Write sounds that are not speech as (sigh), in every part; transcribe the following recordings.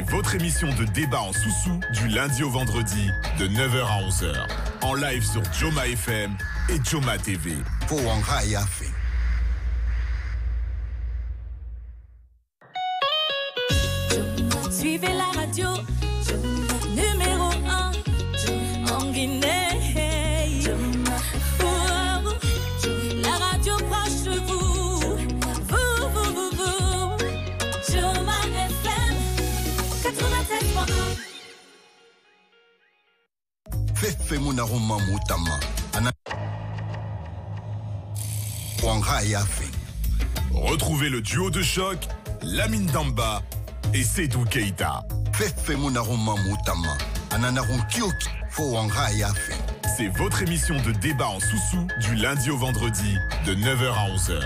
votre émission de débat en sous-sous du lundi au vendredi de 9h à 11h. En live sur Joma FM et Joma TV. Pour Suivez la radio femu na Retrouvez le duo de choc, Lamine Damba et Sedou Keita. C'est votre émission de débat en sous-sous du lundi au vendredi de 9h à 11h.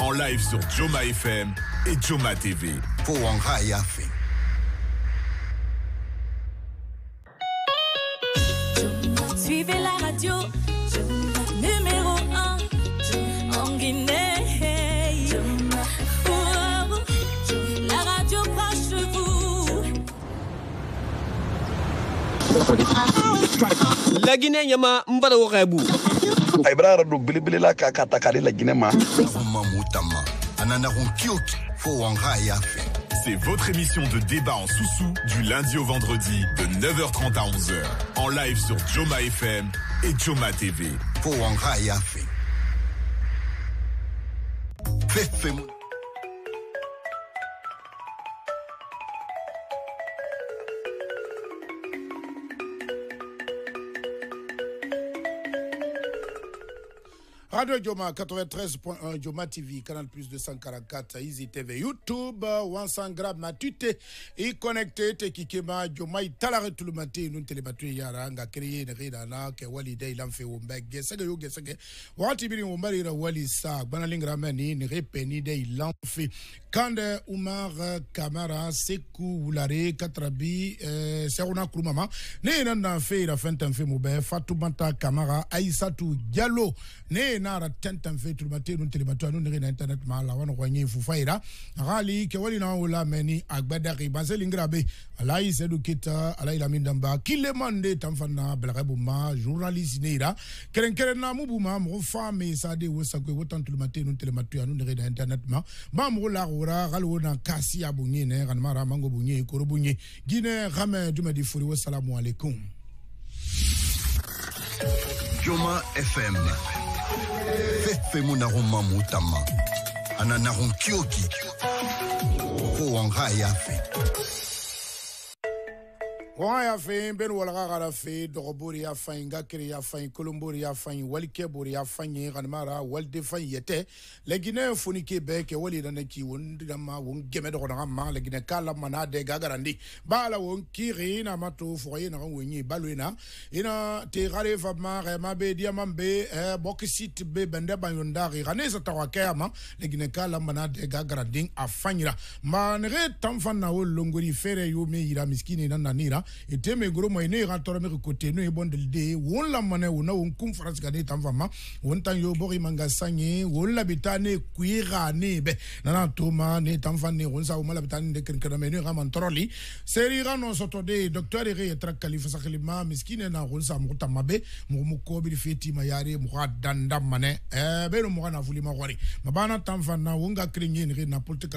En live sur Joma FM et Joma TV. activer la radio. Numéro 1 en Guinée. Wow. La radio proche de vous. La Guinée Yama Mbado Rebu. Ibra Radu Bilibila Kakatakari la Guinée Ma. Anana Fo C'est votre émission de débat en sous-sous du lundi au vendredi de 9h30 à 11h. En live sur Joma FM et Joma TV. Pour Radio Dioma 93.1, Dioma TV, Canal Plus 244, Easy TV, YouTube, 100 grammes, Matute, et connecté, Kikema, Dioma, Italare tout le matin, nous télébatu, Yara, Nga, Kriye, Nredana, Ke fait, Ilamfe, Wombek, Gesege, Yo, Gesege, Watibiri, Wombari, Wali, Sa, Banalingramani, il De, fait Kande, Umar, Kamara, Sekou, Oulare, Katrabi, eh, Serona, Kurumama, Ne, a Fe, un fait, Fe, fatou, Fatoumata, Kamara, Aïssatou, Diallo, Ne, nara tentan fe tulubate dun telebatu anu nege na internet ma la wano kwa nyi fufa ira akali kewali na wula meni agbadaki base lingrabe alayi sedu kita alayi lamin damba kile mande tamfana belakabu ma journalist neira keren keren na mubu ma mo fa me sade wosakwe wotan tulubate dun telebatu anu nege na internet ma ba mo la wura gal wona kasi abunye ne kan mara mango bunye koro bunye gine rame dumedi furi wassalamu alaikum Joma FM. fɛn mu nago ma mu tama a na nago kioki ko wa n ga a y'a fɛ kɔngɔ y'a fɛ n bɛ ni walaka k'a la y'a fa in kakiri y'a fa in kolonbori y'a fa in walikɛ bori y'a fa in kanimara walide fa in yɛtɛ lɛginɛ ye fonike bɛɛ kɛ wali yɛrɛ ki wo ndidama wo gɛmɛ dɔgɔdaga ma lɛginɛ k'a la ma n'a dɛ gagarandi b'a la wo kiri n'a ma to ye naga wo ye balo na ina te kare fa ma kɛ ma be diya ma eh, be bɔkisi ti be bɛndɛ ba yon dagi ka ne sata wa kɛya ma lɛginɛ k'a la ma n'a dɛ gagarandi a fa yira na o longori fɛrɛ y'o me yira miskini na nanira et te me goro moy ne ga me ko te bon de on la mane wona won kum france ga ne tan yo bori manga sanye won la bitane ne be nana to ma ne tan fan ne sa la de ken kana me ne ga man seri ga soto de docteur e tra khalifa miskine na won sa mu tamabe mu mu ko bi feti ma mu danda mane e be no mu ma gore mabana tan fan na won ga kringi na politique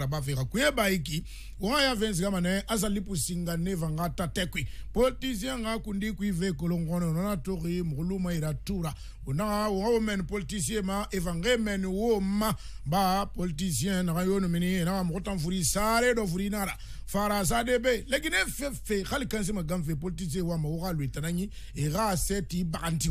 wa ya vensi kama ne azali pusinga neva nga tatekwi politisi nga kundi kuive kolongono nona tori mguluma iratura na wo men politicien ma evangre men wo ma ba politicien na yo no mini na am rotan furi sare do furi nara fara sa de be legine fe fe kan sima gam fe politicien ma wa lui tanani era ra seti ba anti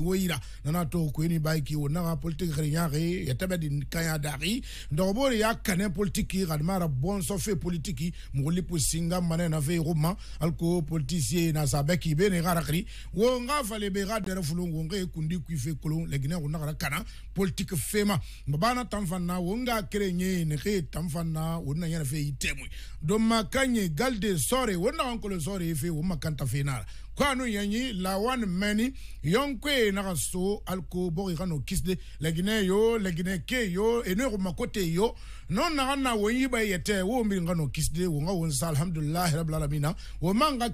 nana to ko ni ba ki wo na politique khri re ya tabe din kanya dari do bo ya kanen politique ra bon so fe politique mo li po singa mane na roma alko politicien na sa be ki be ne ra khri wo nga fale be ga dere fulungu nge kundi ku fe kolon le guinée ko nagara kana politique fema mbabana tamfanna wonga kere nye ne ke tamfanna wonna yana fe itemwe do makanye galde sore wonna wankolo sore fe wo makanta fe nara kwanu yanyi lawan meni yonkwe na so alko bori rano kisde lagine yo lagine ke yo enero makote yo non na na wanyi ba yete wo ngano kisde wonga nga alhamdulillah rabbil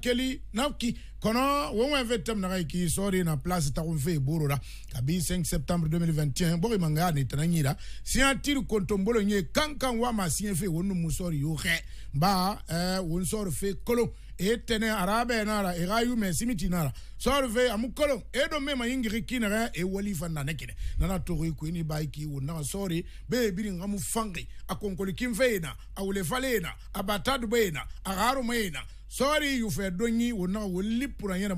keli nafki kono wo vetem na ki sori na place ta ko fe la kabi 5 septembre 2021 bori manga ni tananyira si antir kontombolo nye kankan wa ma fe wonu musori yo re ba eh won sor fe kolo e tene arabe nara e gayu me simiti nara sorve amukolo e do me ma ingiri kinara e wali fanda nekine nana tori ku ni baiki wona sorry be biri ngamu fangi akonkoli kimfeina awule falena abatadu bena agaru mena Sorry, you fɛ don yi o na o li pura yɛrɛ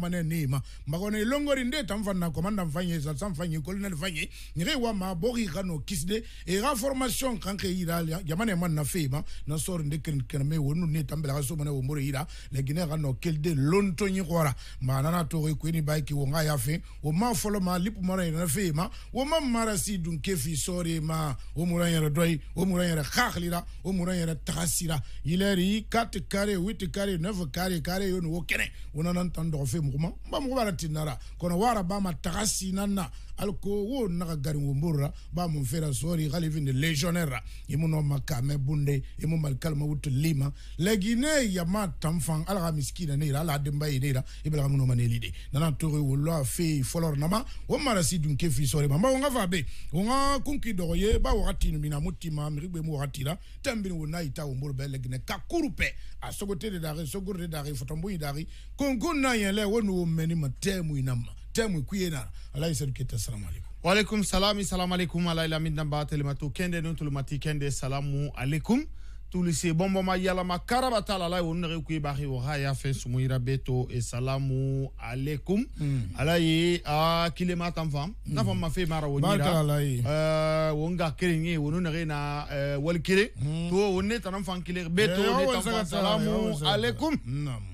longori nde tan na kɔmanda mfanye za samfanye colonel fanye ni rewa ma ɲɛgɛ wa kisde de e ka formation kan na sori nde kɛnɛ kɛnɛ mɛ o ne so mane wo mori yira la guinée ka n'o keli de nana to ko ni ba ki o y'a fɛ wo ma folo ma lipu mara na fɛ wo ma mara si dun kefi sori ma wo mura yɛrɛ doy wo mura yɛrɛ khakhlira wo mura yɛrɛ tagasira il ri 4 carré 8 carré 9 fɔ kare kare yo ni wo kɛnɛ o nana n tan dɔgɔfe muguma n ba mugu b'a la tinnara kɔnɔ wara ba ma taga sinan na alko wo naga garin wumburra ba mufera sori galifin de legionnaire imuno e makame bunde imu e malkalma wutu lima legine ya ma tamfan ala miskina nera ala demba ne ira ibla e muno nana tori lo fe folor nama o marasi dun kefi sori mamba be fabe wonga kunki doye ba wakati mina mutima mirigbe mu ratira la tambini wona ita wumbur be legine kakurupe de dare de dare fotombu dare kongo yele wenu wonu meni matemu inama tɛmu k'u ye na ala ye sadu keyita salamu aleykum waaleykum salami salamu aleykum ala ilamin namba telematu kende ni tolomati kende salamu aleykum tulise bɔnbɔma yalama karaba t'a la ala ye o nɛgɛ kuye baxi waxa y'a fɛn sumu yira bɛɛ to salamu aleykum mm. ala ye a kilema tan fam n'a fɔ ma fɛn mara o ɲira wo nga kelen eh, ye wo nɛgɛ na wali kere to wo ne tan fan kelen bɛɛ to ne tan fan salamu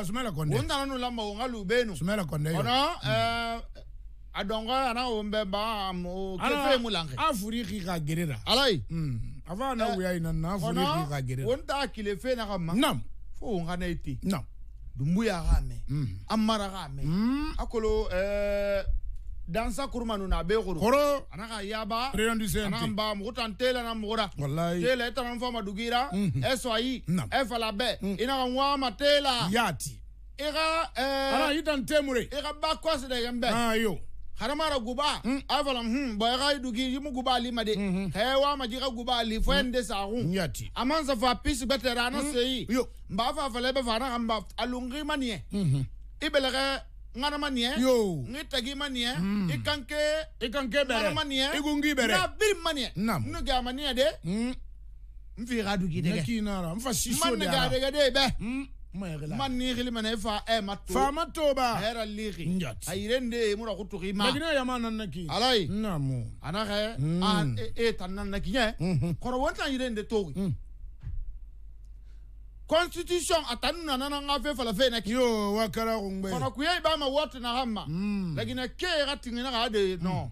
sumela kɔnde eh, o hmm. eh, nana n'u lama o nka lu bɛ yen nɔ sumela kɔnde yɔrɔ kɔnɔ ɛɛ a dɔngɔ ana o bɛ ba o kɛfɛ mu lankɛ a furi k'i ka gere la ala ye a fɔ a na wuya in na n'a furi k'i ka gere la o n t'a kile fɛn na ka ma naam fo o nka ne ye ten naam dumbuya k'a mɛn hmm. a mara k'a mɛn hmm. a kolo ɛɛ. Eh, dansa kurmanu na be koro koro anaka yaba rayon du sente anaka mba mukuta ntela na mugura wallahi tela etana mfama dugira mm -hmm. eso ayi efa la be mm. inaka ngwama tela yati ika eh ana yitan temure ika bakwas de gembe ayo ah, haramara guba mm. avalam hmm boy ga dugi yimu guba ali made mhm. mm -hmm. he wa maji ga guba ali fo mhm. ende sa hu yati amanza fa pisi betera na mm. sei yo mba fa fa lebe fa na mba alungi manie mm -hmm. ibelege ngana maniye yo ngitagi maniye mm. ikanke ikanke bere ngana maniye igungi bere na bir maniye nam nuga maniye de mm. mfi gadu gidege neki nara mfa siso de hmm. man ga de de be mm. man ni xili mene fa e eh, matto fa matto ba hera lixi njat ayirende mura xutu xima magina yama nan naki alay namu ana xe mm. a ah, e, e tan nan naki ɲe mm -hmm. koro wontan yirende toxi mm. constitution atanu na nana nga fe fala fe na ki yo wakala ngwe kono kuye ba ma wote na hama mm. lakini ke rati ngina ga de no mm.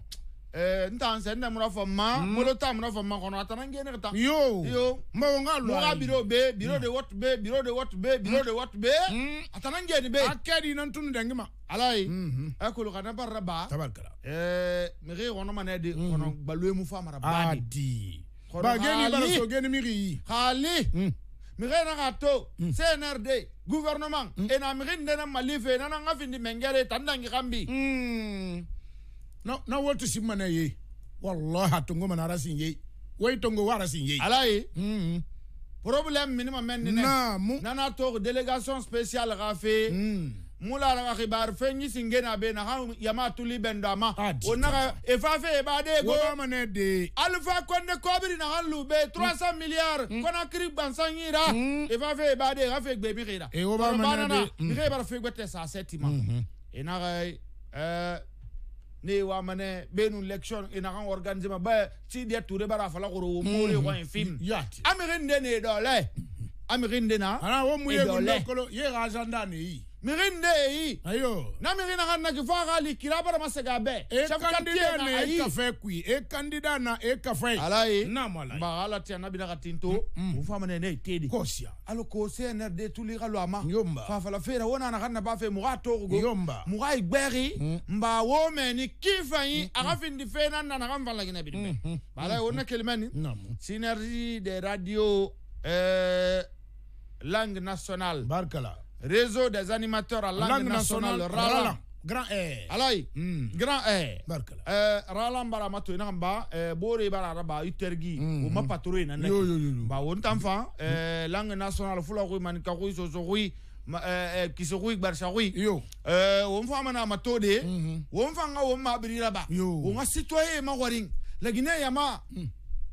eh ntan sen na mura fo ma mm. molo ta mura fo ma kono atana ngene ta yo yo ma wonga lo ga biro be biro hmm. de what be biro de what be biro hmm. de what be hmm. atana ngene be akadi nan tunu dangima alai -hmm. akulu kana baraba tabarkala eh mege wono manede kono balwe mu fa mara bani adi bageni bana sogeni miri hali mixey naxa to mm. cnrd gouvernement mm. ena mixin ndena mali fe e nana nga findi mengere tan dangi xam mbi na mm. woltu simmana ye wallahi a tongo mana arasin ye woyi tongo wa arasin ye ala ye problème minima men nine nana toxu délégation spéciale xa fe mulara ka xibar fe ñi singen a ɓena xa yama tuli ɓendama ah, o naxa e fa fe yeɓa de gomane de alpha konde kobiri naxan luɓe 300 hmm. milliards hmm. konakiri gbansangira hmm. e fa fe yeɓa de xa fe gbe mi xira banana mi xe ɓara fegwete sa setima e naxa eh, ne wa mane benu lection ina kan organise ma ba ti dia toure bara fala ko wo mo le ko film amirin de ne dole amirin de na ana wo mu ye ko ye ga janda ne yi miri nde eyi ayo na miri na kana ki fo a ka likila a bara ma segi a bɛɛ e kandida na e kafɛ kui e kandida na e kafɛ ala ye naam ala ye ba ala tiɲɛ na bina ka tin to o fa mana ne ye te de kɔsiya alo ko cnr de tuli ka lɔ a ma yomba fafala feere wo nana ka na ba fɛ mɔgɔ a to go yomba mɔgɔ a gbɛri hmm. mba wo mɛ ni kifa yi hmm. a ka findi fɛn na nana ka n fa laginɛ bi hmm. bɛ ala ye o ne kelimɛ ni synergie de radio euh, langue nationale barikala Réseau des animateurs à langue, langue nationale, grand hmm. Grand air. Grand air. RALAN, Bara Namba, euh, Bore Utergi, mm. Uma Patrouille, Nanek. Yo, hmm. euh, langue nationale, Foularoui, Manikaroui, Sozoui. euh, ma tode. nga won ma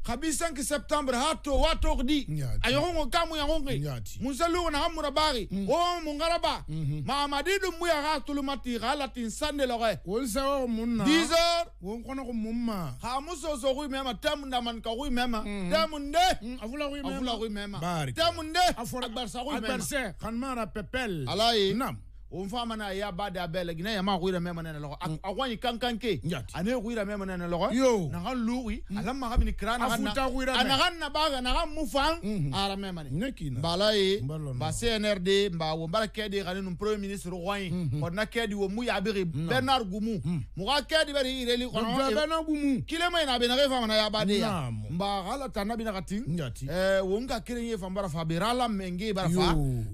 kabi 5 septembre ha to wa tokdi a yogongo kamu yagonge musalugo na hamura bari mm. o oh, mungaraba mamadi mhm. dum mu yaga tulumati galatin sande loge wol sawo munna 10 heures won kono oh, ko mumma ha muso so ko mema tam da man ka ko mema mm. tamunde mm, afula ko mema afula ko mema tamunde afora barsa ko mema barsa kan mara pepel alai nam on fa ya bada bele gina ya ma kuira me mana lo a wani kankan ke ane kuira me mana lo yo na han luwi alam ma habini krana na ana han na baga na han mufan ara me mana nekina balaye ba CNRD ba wo bala ke de ganin premier ministre roi on na ke wo mu ya biri Bernard Gumu mu ga ke di bari ireli on Bernard Gumu kile mai na be na ke fa mana ya bade ya ba hala tanabi na katin eh wo nga kire ye fa fa berala menge bara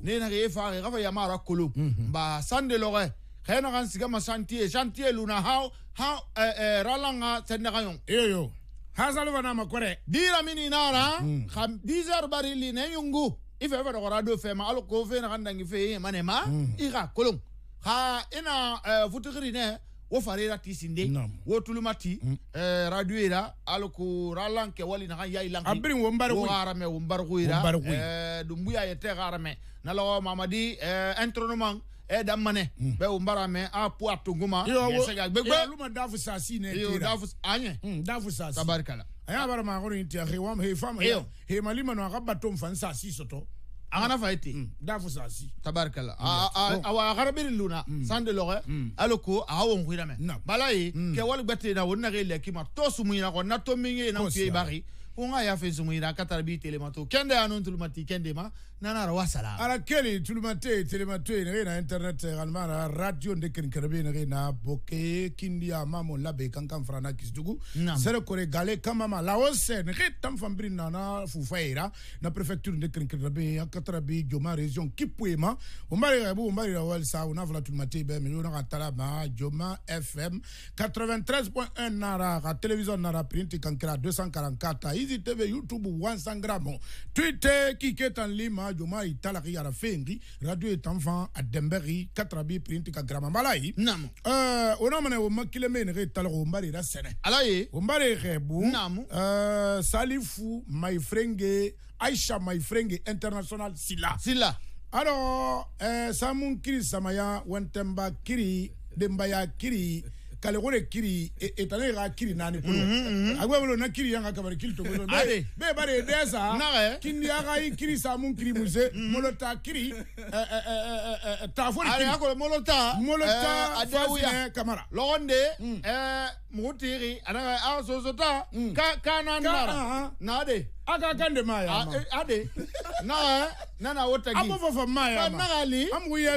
ne na ke fa ga fa ya mara kolo ba a sande loge xena xan sigama chantier chantier luna ha ha eh, eh, ralanga ah, sendega yong eyo hasaluvana makore dira mini nara mm. xam 10 heures bari li ne yungu ife fe dogora do fema alo ko fe na xan dangi fe ye eh, manema mm. i xa kolong xa ina eh, futixiri ne wo farera ti sinde wo tuluma ti mm. eh, radio ira alo ko ralanke wali na xan yayi lanki abirin wo mbarxuy wo xarame wo mbarxuyra eh, dumbuya yete xarame na loxo mamadi eh, intronement e eh, da mane mm. be umbara me apu atunguma yesega gbegbe eh, luma dafu sasi ne yo dafu anye mm, dafu sasi tabarikala aya bara ma ngoro intia he wam he fam he he malima no akaba tom fan sasi soto agana fa ite si hmm, dafu hmm. a tabarikala oh. awa garabiri luna hmm. sande loge mm. aloko awo ngwira me balaye ke wal gbete na wonna ke leki ma to sumuyina ko na to mingi na ko bari unga ya fe sumuyina katara bi telemato kende anontul mati kende ma nanara wasala ala keli tuluma te ne na internet almana radio de ken kerbe ne na boke kindia mamo labe kankan frana kisdugu sere kore gale kamama la osse ne tam fambri nana fufaira na prefecture de ken kerbe akatra bi joma region kipuema o mari bu mari wal sa ona vla tuluma te be miliona katala ma joma fm 93.1 nara ka television nara print kankra 244 izi tv youtube 100 gram twitter kiketan lima est ma à la fengi radio est en katrabi à ka gramambalai namu uh, ona mana o makileme ne a o au ra sene alaye o mbari eh? rebu namu uh, salifu my frenge aisha my frenge international sila sila alors euh samun kiri samaya wentemba kiri dembaya kiri kaleko kiri etane e, ka kiri nani kulo mhm, mhm. ko na kiri yanga to de kiri sa mun kiri muse mhm. Molota kiri e, e, taafo de kiri a Molota Molota eh, kamara lɔgɔn de mugu tiri de. kan nana o tagi a b'o Maya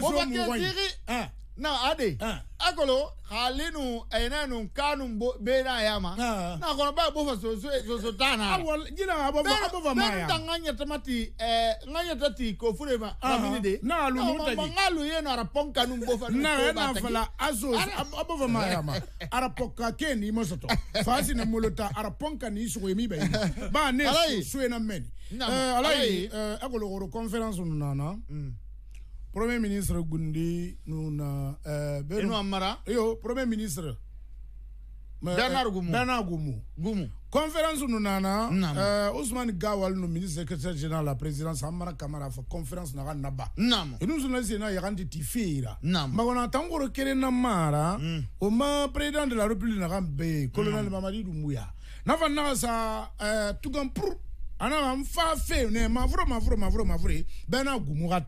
fɔ maa na ade ah. akolo halinu ainanu kanu bena yama ah. na kono ba bofa so so so tana awol ah, jina abo ba abo ba maya ben tanga nyata mati eh nganya tati ko fure ma amini de na alu mutaji ma ngalu yeno ara ponka nu bofa na eh, na fala azo abo ba maya ma (laughs) ara ponka keni mosoto fasi na molota ara ponka ni so mi ba ba ne so na meni eh alai eh, akolo ro conference nunana mm. premier ministre gundi nuna eh, euh, amara yo premier ministre Bernard euh, Goumou. Bernard Goumou. Goumou. Conférence nous nana. Euh, Ousmane Gawal, le ministre secrétaire général la présidence, Amara Kamara, conférence n'a naba. Nam. Et nous sommes là, il y a un petit fille. Nam. Mais on attend que requiert Namara. Hmm. Au ma président de la République n'a colonel Mamadi Doumbouya. N'a pas n'a tout comme pour. Ana mfa fe ne mavro mavro mavro mavro Bernard Goumou quoi.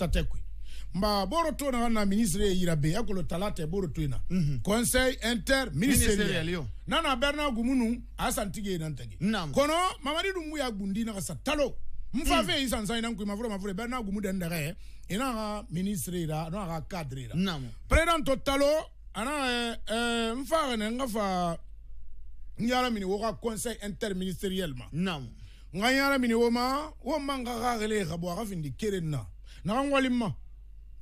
mba boro to na wana ministre ye yira be ekolo talata e boro to ina mm -hmm. conseil inter ministériel yo nana bernard gumunu asantige ina ntege kono mamadi dum ya gundi na sa talo mfa mm. fe isan sa ina kuma vro mafure bernard gumu den dare ina ga ministre ira no ga cadre ira président to talo ana eh, eh mfa ne ngafa nyara mini wo ga conseil inter ministériel ma nam nga nyara mini wo ma wo manga ga gele ga bo ga findi keren na na ngwalim ma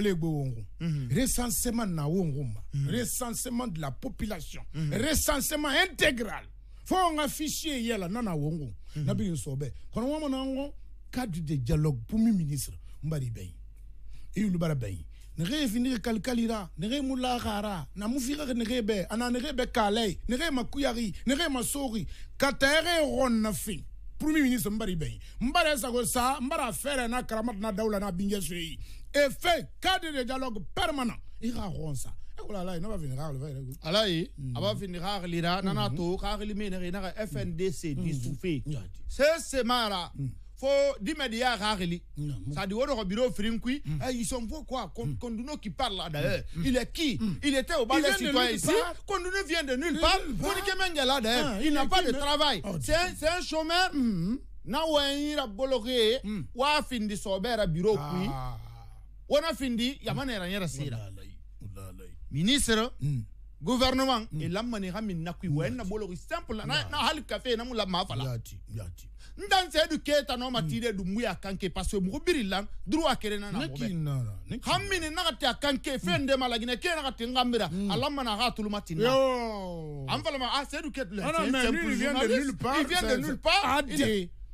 Mhm. recensement na wonguma mhm. recensement de la population mhm. recensement intégral Faut un fichier yela nana wongo na bi nsobe. kono wama na cadre de dialogue pour mi ministre mbari bay et lu bara bay ne re finir kalkalira ne re mulagara na mufira ne re be ana ne re be kalay ne re makuyari ne re masori katere na fi premier ministre mbari bay mbara sa ko sa mbara fere na karamat na dawla na effet cadre de dialogue permanent. Ira ronsa. ala ye a va venir ka hakilira nana to ka hakili min nɛgɛ naka fndc disufe sese mara fo dimɛdi y'a ka hakili sadi o dɔgɔ biro firin kui mm. eh, ils sont faux quoi nous mm. qui parle là d'ailleurs mm. il est qui il était au bas des citoyens ici quand nous vient de nulle part fonike mɛngɛ là d'ailleurs ah, il n'a pas de travail oh, c'est c'est un chômeur n'a wɛnyira boloke ye waa findi sɔbɛra biro ah. kui wona findi yamana era nyera sira ministre hmm. gouvernement hmm. e lammani ha min nakui wayenna ɓologo simple na hali café namu lamma fala ndan se du keta no matide hmm. du muya kanke parce que mugo birilla duru akere na na hammini nakati akanke fende malagine ke nakati ngambira alamma na gatul matina am fala ma ah se du ket le ah il vient de nulle part il vient de nulle part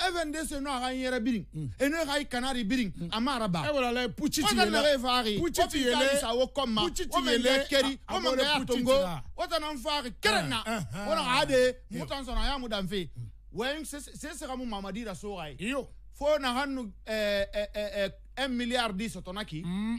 FNDC no aga yere biring eno ga ikanari biring amara ba e wala puchi ti yele ga fari puchi ti yele sa wo koma puchi ti yele keri o mo ga tongo o ta nan fari kerena o na ade mutan sona ya mudan fe wen se se ga mu mamadi da so ga yo fo na hanu eh eh eh 1 eh, milliard 10 otonaki mm.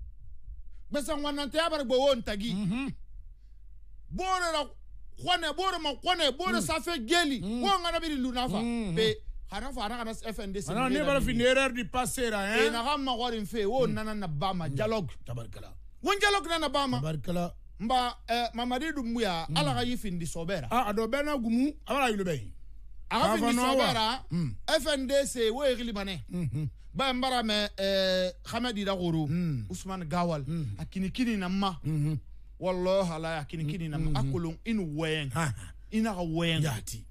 gbesa ngwanante ya bar gbowo ntagi mhm. bore ra kone bore ma kone bore mm. safe geli mm. wo ngana bi luna fa mm-hmm. pe hana fa hana kana FNDC ana ne bara fi erreur du passé ra hein na ga ma gori fe wo nana na bama dialogue tabarkala won dialog nana bama tabarkala mba mamadi dumbuya mm. ala ga yifindi sobera ah ado bena gumu ala yulu be aga findi sobera mm. FNDC wo egli bane mm mm-hmm ba n bara mɛ eh, hamɛdira hmm. usman gawal hmm. akini a kinikini na ma mm -hmm. wallahala a kinikini na ma hmm. a kolon i ni wɛyɛn i ka yati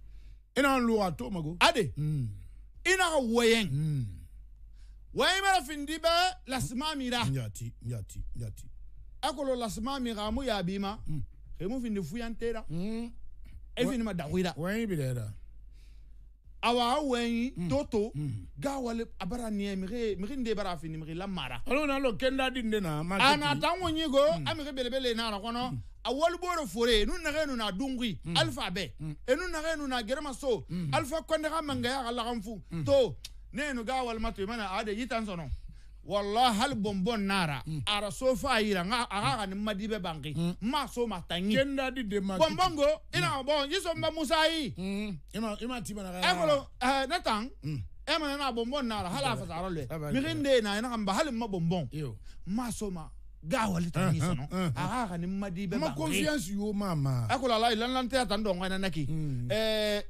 i to mago ade ina n'a ka wɛyɛn wɛyɛn bɛrɛ findi ba lasma mira yati yati yati a kolo lasima mi ka mu yabi e ma kemu findi fuyantera e fini ma dawira wɛyɛn bi dɛ awa awo ɛyin hmm. toto hmm. gawale abara niɛ miri miri n bara fini miri la mara. olu n'a lɔ kenda di ne na. Hmm. a na taa ŋo ɲi ko an bɛ kɛ belebele n'a la kɔnɔ a wɔliboro fore nu nage nu na dungi alifa bɛ e nu nage nu na gɛrɛma so alifa kɔndaga mangaya ka lakanfu to ne ye nu gawale ma to i mana a de yi tan sɔnɔ wala hmm. hmm. hmm. eh, hali bɔnbɔn nara araso fa yira nka a ka ka nin madi bɛ banke n ma so ma ta n ye bɔnbɔn ko i na bɔn yisɔn bɛ musa yi e kɔrɔ ɛɛ ne tan e ma ne na bɔnbɔn nara hali a fasayɔrɔ lɛ miiri de na ɲɛna ka n ba hali ma bɔnbɔn n ma so ma. gawali ta ni uh-huh, sono uh-huh. aga ga ni madi be ma confiance yo mama akola la ilan lan te atan do ngwana naki eh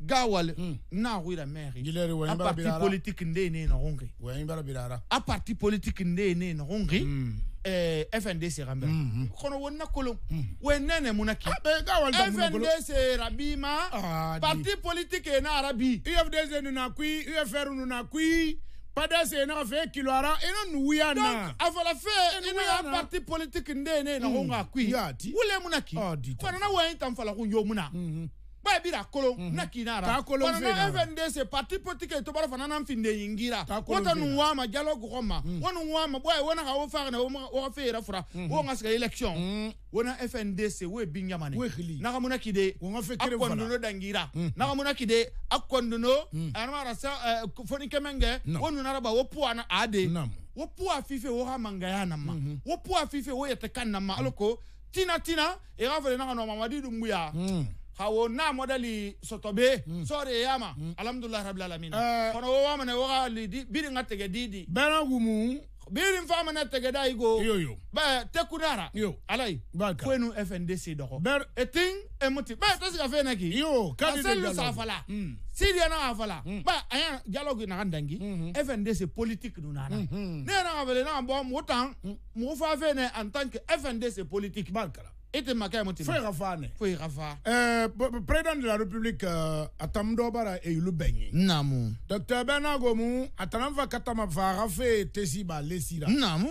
gawal mm. na wira mairie gilere wa imbara birara politique nde ne no hongri wa imbara birara a parti politique nde ne no hongri mm. eh FNDC rambe mm -hmm. kono wonna kolo mm. we nene munaki ah, be gawal da FNDC rabima ah, parti politique e na arabi UFDC nuna kui UFR nuna kui pada se na fe kilo ara eno nuya na donc avala fe eno e ya parti politique nde ne no honga hmm. kui wule munaki ah, kono na wa intam fala ko yo muna mm -hmm. hmm ba e bira kolon mm -hmm. na kinara ta kolon fe na FNDC parti politique to bara fana nan finde yingira wata nu wa ma jalo go mm. wonu wa ma boy wona ha wo na wo fe ra fura mm -hmm. wo ngaska election mm. wona FNDC we binya mane na ga kide wo nga fe kere fana dangira mm. na ga muna kide akondono mm. anama rasa uh, eh, foni kemenge no. wonu naraba wo puana ade no. wo pua fife wo ha mangaya na ma -hmm. wo pua fife wo yete kan na mhm. aloko tina tina e ga fele na ga no mamadi dumbuya mhm. hawo na modali sotobe mm. sore yama mm. alhamdulillah rabbil alamin uh, eh. kono wo wamane waga lidi biri ngatte ge didi bana gumu biri fa mana tege da igo yo yo ba tekunara yo alai Balka. kwenu fndc doko ber etin emuti ba to si fe naki yo kadi de galo safala mm. sidi na afala mm. ba aya dialogue na ndangi mm -hmm. fndc politique dunana mm -hmm. ne na avele na bom wotan hmm. mu fa fe ne en tant que fndc politique bankala ete maka ya motema fo e ka fa ne fo e ka fa eh, président de la république euh, atamu dɔ bara eyulu bɛɛ ye namu docteur bernard gomu a tana fa katama fa a ka fe tesi ba lesi la namu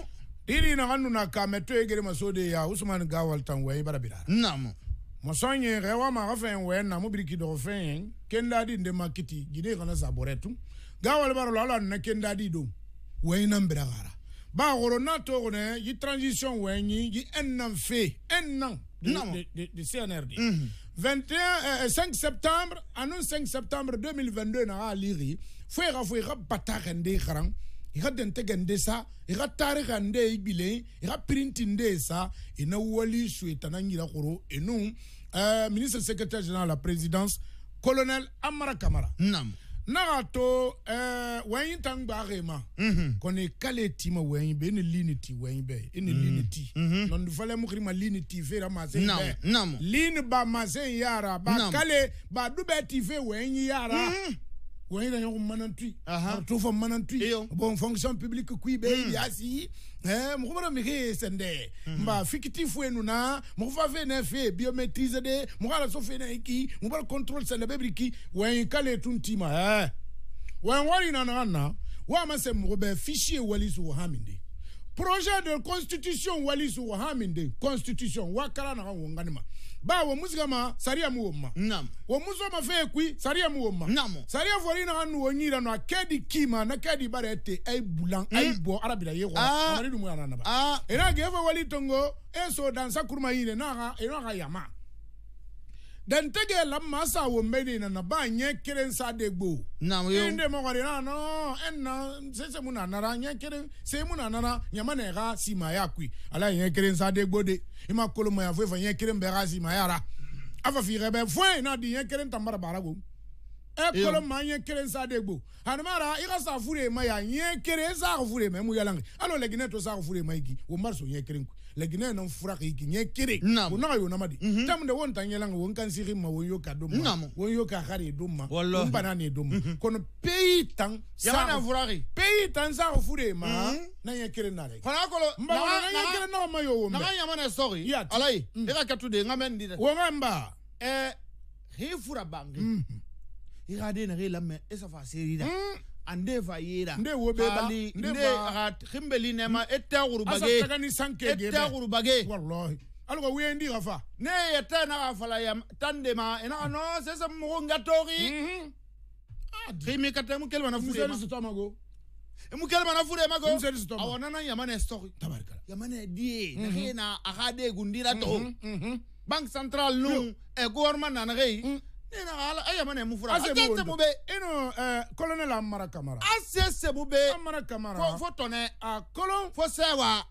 diri na ka nuna ka mɛ to ye gere maso de ya usman gawal tan wɛ i bara bira namu mɔsɔn ye rɛwa ma ka fɛn wɛ namu biriki dɔgɔ fɛn ye kendadi ndema kiti jide kana sa bɔrɛ tun gawal bara la ala nana kendadi don wɛ ina n bira kara ba goro n'a to goro yi transition wɛnyi yi un an fe un an de CNRD mm -hmm. 21 euh, 5 euh, septembre annonce 5 septembre 2022 na aliri foi ga foi ga batakende garang iga dente gende sa iga tarikha nde ibile iga printi nde sa ina wali sueta na ngira koro enu euh, ministre secrétaire général à la présidence colonel Amara Kamara Nam. naga to eh, wɛnyi tan gbaage ma mm k'ale tima ma wɛnyi bɛ e ni li ni ti wɛnyi bɛ e ni mm -hmm. li ni ti mm -hmm. nɔndu fɔlɛ mukiri ma li ni ba ma se yaara ba Nam. k'ale ba du bɛ ti fe wɛnyi yaara wɛnyi la ɲɔgɔn manantui uh -huh. a manantui bon fonction publique kui bɛ yaasi. eh mukubona mikhe sende mhm. mba fikitifu enu na mukufa fene fe biometrise de mukala so fene iki mukubona control sende bebriki wenkale tuntima eh wengwali nanana wama se mukube fichier walisu haminde projet de constitution walisu wahaminde constitution wakala na wonganima ba wo musigama saria muwoma nam wo musoma fekwi saria muwoma nam saria fori na hanu wonyira no akedi kima na kedi barete ay bulan mm. ay bo arabila ye ko amari dumu anana ba ah. ah. era gefa wali tongo eso dansa kurma yine na ha eno ha yama dantege la masa wo mbeni na na ba nye keren sa de gbo na mo yo inde mo gari na no en na se se muna nara nye keren se muna nara nyama ne ga si ma ya kui ala nye keren sa de gbo de ima kolo mo ya fwe fwe nye keren be ga si ma ya ra afa fi rebe fwe na di nye keren tambara bara go e kolo ma nye keren sa de gbo hanmara i ga sa fure ma ya nye keren e sa fure ma e mu yalange alo legine to sa fure ma gi wo marso nye keren kui legina na mfura ka ikinye kiri namo na yo namadi mhm. tamde won tanyela ngo kan siri ma won yo ka do ma won yo ka khari do ma won banane do ma pays tan sa na furari pays tan sa fure ma mhm. na ye kiri na le kono kolo na ye kiri na ma yo wo na ya mana sorry ya alai mhm. e ka katude ngamen di wo ngamba eh he fura bangi ira de na re la e sa fa siri da ande vayira nde wo be ba nde aga khimbeli nema etta gurubage asa tagani sanke gebe etta gurubage wallahi algo wendi gafa ne yetta na rafala ya ma ena no sesa mugo ngatori mhm khimi katemu kelma mhm. na fure ma sutama go emukelma na fure ma go awona na yamane story tabarikala yamane die na khina aga de gundira to mhm, mhm. bank central lu e gouvernement na na aya mana mun fɔra a jɛ sɛbu bɛ e n'o ɛɛ amara kamara a se sɛbu bɛ amara kamara fo fo tɔnɛ a kolon fo sɛwa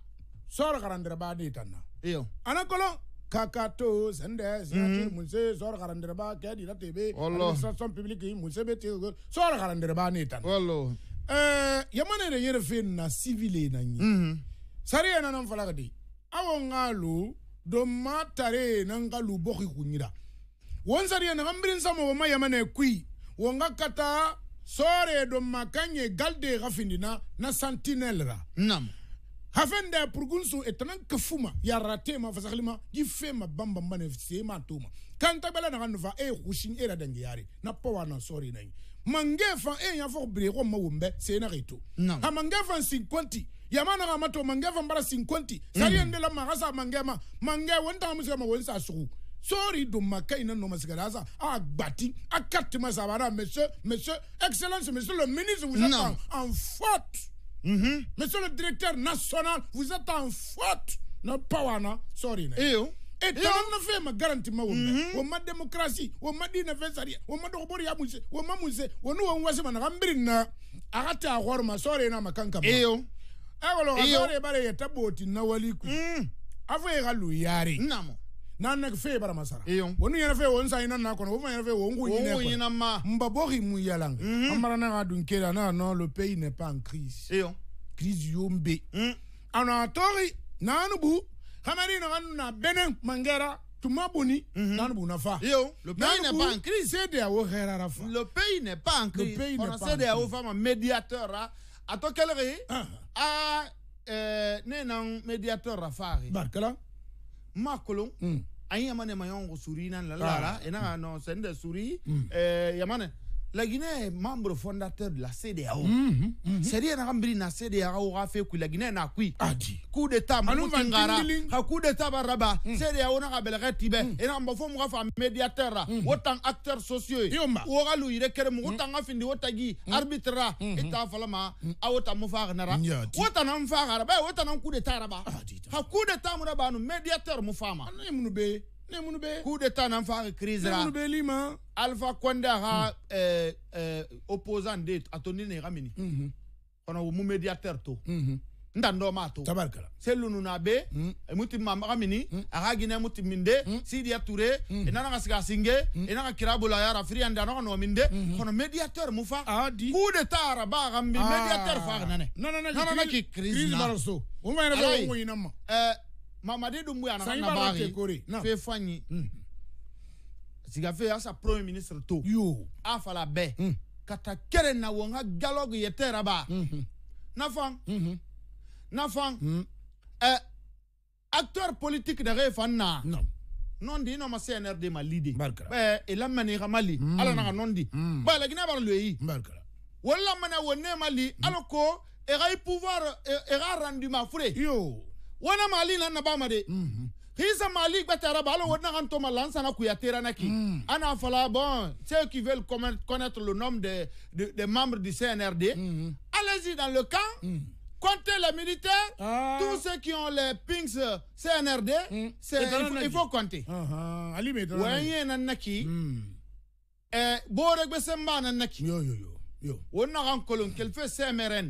sɔrɔ karandɛrɛba de tan na iyo ana kolon kakato sende sinati munse mm-hmm. sɔrɔ karandɛrɛba kɛ dira tebe administration publique munse bɛ te sɔrɔ karandɛrɛba ne tan ɛɛ eh, yamane de yɛrɛ fɛ na civile na ɲɛ mm-hmm. sari yɛrɛ nan fala ka di awo ŋa ma tare nan ka lu bɔ k'i kun wonsariyana xambirinsanmo woma yamane kui wonga kata sore do makanye galde xafindina na sentinelle ra nam hafende purgunsu etanan kafuma ya ratema fasaxlima jifema bambambane sema tuma kantagbala naxa nufa e eh, xusin era eh, dange yari na powa na sori nayi mange fan e eh, ya fo bire ko ma wombe sena reto ha mange fan 50 ya mana ga mato mange fan bara 50 sari mhm. ende la magasa mange ma mange wonta musa ma wonsa su sorry do à no ah, bati, agbati ma monsieur monsieur excellence monsieur le ministre vous êtes en, faute mm-hmm. monsieur le directeur national vous êtes en faute pas wana, sorry e yo? Et ma fait ma garantie, mm-hmm. ma démocratie ma ma a sorry na ma eh, yeta na wali ku mm. namo nannak fe bara masara iyo wonu yene fe won sayina na kono won yene fe won ko yine ko yina ma mbabori mu yalang mhm. amara na adun kela na non le pays n'est pas en crise iyo crise yombe mm. ana tori nanu bu hamari na anu na benen mangera tuma boni mm -hmm. nanu bu na fa iyo le pays n'est pas en crise c'est de wo hera ra le pays n'est pas en crise le pays n'est pas c'est de wo fa ma médiateur hein. a ato kelere ah. a eh, ne nan médiateur ra fa barkala makolon mm. an yamane ma yon ko suri nan la lara ah. no sende suri mm. eh yamane la guinée est membre fondateur de la cdao mm -hmm. seria na kambiri na cdao ka fe kui la guinée na kui adi coup d'état mamuti ngara ka coup d'état baraba mm. cdao na ka belege tibe mm. ena mba fo mga fa médiateur mm -hmm. otan acteur sociaux wo ka lu yire kere mu otan ka findi otagi mm. arbitre ra mm -hmm. ita falama mm. a ah, otan mu fa nara otan na mfa gara ba otan na coup d'état raba ka ah, coup d'état mu raba no médiateur mu fama ne minnu bɛ coup d'état n'an fa crise la ne minnu bɛ lima alpha condé a ka eh, ɛɛ eh, opposant de a to ni ne ka mini mhm. kɔnɔ o médiateur to mhm. n ta n dɔ m'a to tabarikala selu nuna be muti mhm. e mamaga mini a ka ginɛ muti minde sidiya ture i nana ka sigi singe i e nana kira bolo a yara firiyande a nɔgɔ nɔgɔ minde kɔnɔ médiateur mu fa coup d'état araba a ka mbi ah. médiateur fa a ka nanɛ nanana k'i crise la o ma yɛrɛ o ŋɔɲina ma mamadi dumbuya na kana bare fe Si a fait asa premier ministre to yo afala be hmm. kata kere na wonga galog yeteraba. Hmm. Na nafan fang. Hmm. Eh, acteur politique de refana. non na non, ma CNRD ma Mali. be eh, la Mali. mali. ala na nondi mm. ba lagina bar leyi wala mana wonne mali aloko e pouvoir e, rendu ma yo wana mali na nabama de mhm. Risa Malik Bataraba, alors on a un toma lance en Akuyateranaki. Mhm. Anna Fala, bon, ceux qui veulent connaître le nom des de, de membres du CNRD, mhm. allez-y dans le camp, comptez les militaires, ah. tous ceux qui ont les pings CNRD, il, faut, compter. Ali Medanaki. Oui, Nanaki. Borek Bessemba Nanaki. Yo, yo, yo. o naxa nkolon kelife cmrn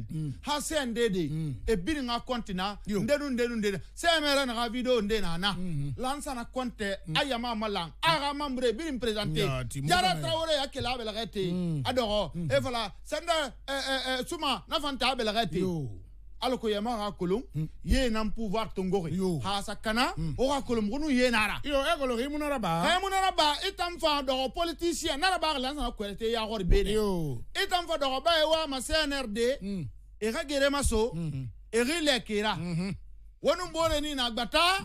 xa mm. cndd mm. e bininga konte na ndenu ndenu ndenu cmrn xa video nde nana mm-hmm. lansana konte mm. a yama ma lan a xa membre birin présenté jara trawore a kele a belexe te a doxo e fala sanda eh, eh, eh, suma nafante a belexe te aloko yema ka kolon hmm. ye nan pouvoir tongori ha sakana hmm. o ka kolon gunu ye nara yo e kolon himu e nara ba ha himu nara ba itam fa do politicien nara ba la na kwete ya gor be yo itam fa do ba e, e, e wa ma CNRD hmm. e ka gere maso e ri le kira wonu mbore ni na gbata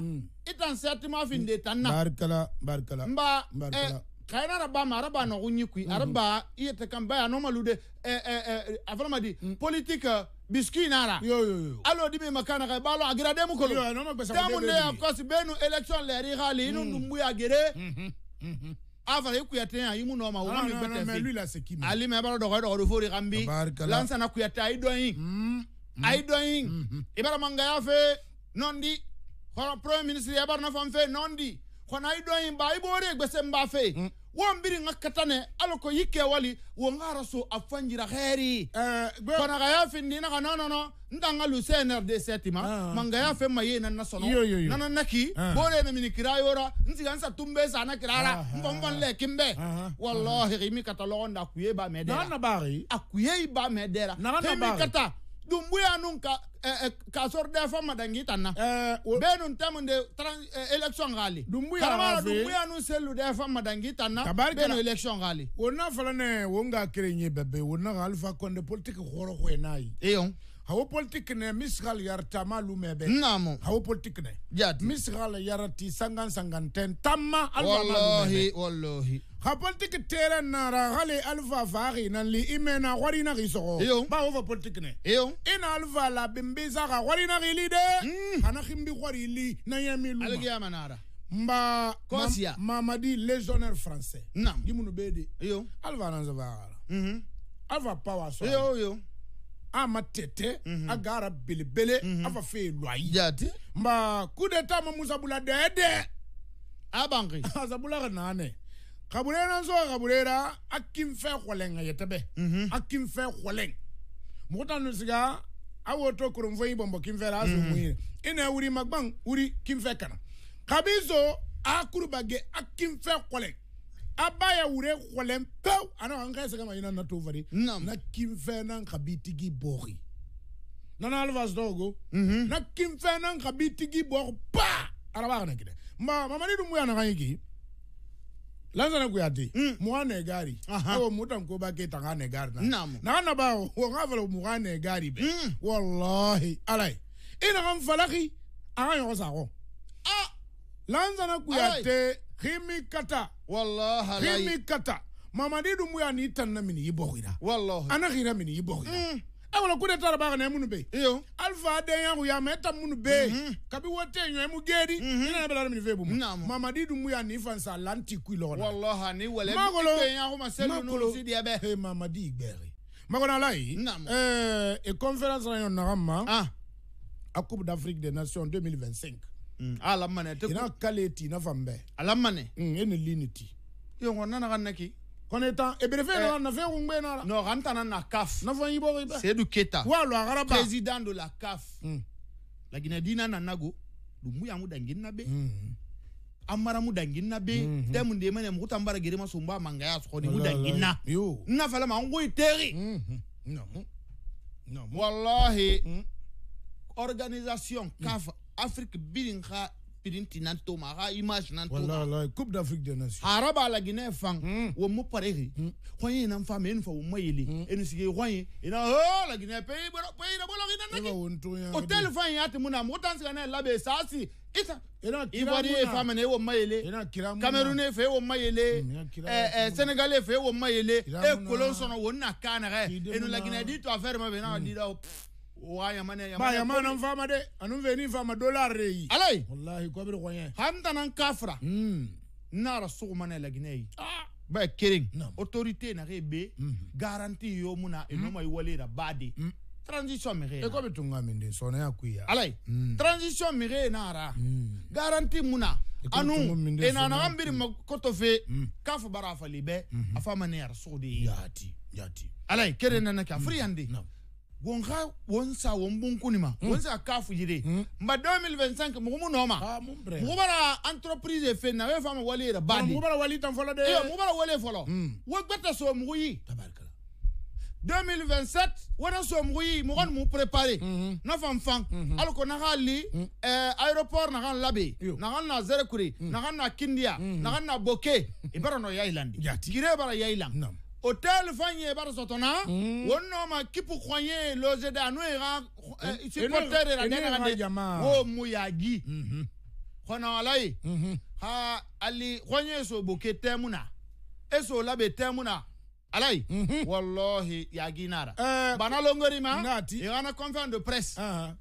itan setima fin de tanna barkala barkala mba eh, barkala kayana araba ma araba na gunyi kui araba iye te kan ba ya normalu de eh eh eh avrama di politique biski nara alo dimi makana kay balo agira demu kolo demu ne akosi benu election le ri khali inu hmm. ndumbu ya gere mhm, mhm. afa ye kuyate ya imu no ma wona ah, mi bete si ali me balo dogo dogo fori kambi ah, lansa na kuyate ay doyin hmm, hmm. ay doyin ibara mhm. e manga ya fe nondi khoro premier ministre ya barna fam fe nondi khona ay doyin ba ibore gbese mba fe wambiri nga katane aloko yike wali wongara so afanjira kheri pana eh, ga ya findi na kana nono nda nga lusener de setima ah. manga ya fe maye na nasono nana naki ah. bore na mini kira yora nziga nsa tumbe sana kirara ah, mbon bon le kimbe wallahi gimi katalo nda kuye ba medera na na bari akuye ba medera na na bari kata ɗum ɓuya nun ka kasor de fama dangi tanna be nun temu de élection gali ɗum ɓuya karamara ɗum ɓuya nun sellu de fama dangi tanna be no élection gali wonna falane wonga kere ñe bebe wonna ga alpha konde politique horo hoye nayi eyon hawo politique ne misgal yaratama lumebe namo hawo politique ne jadi misgal yarati sangan sangan ten tamma alpha wallahi wallahi gapolitiki tera nara ga le alfa faagi nan li imena gwarina mm. gi sogo ba go fa politique ne e ina alfa la bimbisa ga gwarina gi li de kana ximbi gwari li na ya miluma mba kosia mamadi légionnaire français nam di munu bedi iyo alfa nan za vaara mhm alfa power so tete a -hmm. belebele mm -hmm. afa fe lwayi jati mba kudeta ma musabula dede a (laughs) azabula ga nane kaburera nso kaburera akin fɛ xɔlɛn ka yɛtɛbɛ mhm. akin fɛ xɔlɛn mɔgɔ ta nu siga awo to koronfo yi bɔnbɔ kin fɛ la aso mun ye i na wuri ma gban wuri kin fɛ kana kabi so a kurubage akin fɛ xɔlɛn a ba ana an ka sɛgɛ ma na to fari na kin fɛ nan kabi tigi bɔri nana alifas dɔw ko mhm. na kin fɛ nan kabi tigi bɔri pa araba kana ma mamadi dun bonya na kan ye na kuyati mm. muga gari aha awo muta nkoba ke tanga na na Namu. na na ba wo nga fala muga na be mm. wallahi alai ina kan falaki anga yo sako ah na kuyate khimi kata wallahi alai khimi kata mamadi dum ya ni tanna min yibohira wallahi ana khira min yibogira mm e wala kude tara baga ne munu be iyo alfa de yangu ya meta munu be mm -hmm. kabi wote nyo emu gedi mm -hmm. ina bela mi vebu mama didu mu ya ni fansa lanti kwilona wallahi ni wala magolo yangu maselu no sidi ya be he mama di gbere magona lai eh e conference rayon na ramma ah a coupe d'afrique des nations 2025 mm. ala ah, mane te ina kaleti na fambe ala ah, mane mm, ene liniti yo ngona na kanaki konetan et bref na fɛn kun gbɛn na la. non ran tana na caf. C'est du keta. walo araba. président de la caf. Mm. laginɛdina nana go lumu y'amu danginna be. Mm. amaramu danginna be. Mm -hmm. tɛmu de mɛnɛ mugutan baara mangaya sɔgɔ mou mu na yo na fɛlɛ ma n teri. Hmm. Hmm. non non. wallahi hmm. organisation caf afrique bi tirin tinan to mara image nan to wala la coupe d'afrique des nations araba la guinée fan hmm. wo mo parehi hoye hmm. nan fa men fa wo mayele enu sige hoye ina ho la guinée pays bolo pays na bolo ina naki hotel fan ya timuna motan sige na labe sasi ita ivoirien ye fa mɛnɛ e wo ma yele camerounais fɛ e wo ma hmm, yele eh, eh, sénégalais fɛ e wo ma yele e kolon sɔnɔ wo na kaanɛgɛ enu eh. guinée dit to affaire ma bena n'a di da bayama nan fama de anun veni fama dollar de yi alay wallahi ko bir koyen han tanan kafra mm nara sugu mana lagine yi ah ba kering autorité na rebe mhm. garantie yo muna enoma hmm. iwalera bade hmm. transition mire e ko be tunga minde sona ya kuya alay hmm. transition mire nara garantie muna e anu enana e ambiri makoto fe kafu bara mhm. afali be afama ne yar sugu de yati yati alay kere nana ka friyande no. wonka wonsa wonbunkunima hmm. wonsa kafu yire hmm. mba 2025 mu mugumu noma ah, mugubara entreprise fe na we fama wali yɛrɛ badi ah, mugubara wali tan fɔlɔ de mugubara wali fɔlɔ wo gbɛtɛ so mugu yi 2027 wona so mugu yi mɔgɔ ni mu prépare na fan fan alko na ka li aéroport na ka labe na ka na zɛrɛkure na ka na kindia hmm. na ka na boke i bara nɔ yayilandi gire bara yailandi hôtel fanye bara sotona wonno hmm. ma kipu khoye loge da no era supporter era dena ngande jamaa wo muyagi khono alai ha ali khoye so bokete muna eso labe temuna alai mhm. wallahi yagi nara euh, bana longori ma ngati era na conférence de presse ah, ah.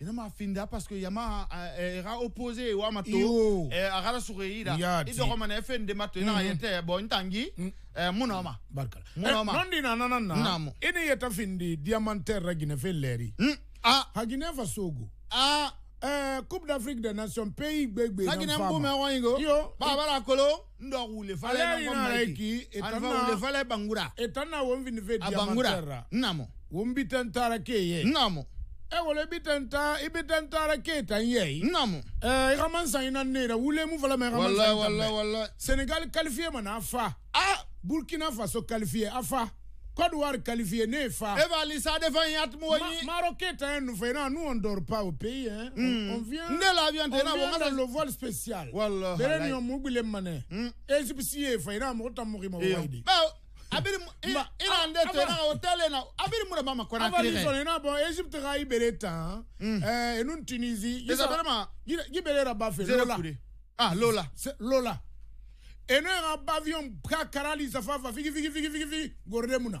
ina mafinda parceke yama ra opposé wa mato aga eh, la sugeira i dogomana efen de mato ina mm-hmm. yete bo ntangi munoma mm. eh, barkala munoma eh, nondi na na na namo ini yeta findi diamantaire ragine felleri mm. ah hagine fasogo ah eh coupe d'afrique des nations pays gbegbe na gine mbume wanyigo yo baba la kolo ndo wule fale na ngoma iki etana wule fale bangura etana wonvini fe diamantaire namo wombitantara ke ye namo wala i bi tɛn ta i bi n yɛ ye. ɛɛ i ka san ne mun fana ma i ka san senegal kalifiye ma n'a fa. a ah! burkina faso kalifiye a fa. Côte d'Ivoire ne fa. Et va lisa devant Yatmoyi. on vient. Ne la on vient spécial. Wallah abiri ina nde to ina o tele na abiri mu de mama kɔnɔ akiri dɛ. abali sɔrɔ ina bɔn Egypte ka ibere tan. ɛɛ mm. inu eh, Tunisie. yisa vraiment yibere yɛrɛ ba fɛ Lola. ah Lola. Lola. inu yɛrɛ ka pavillon ka karali safa fa figi figi figi figi figi gorode mun na.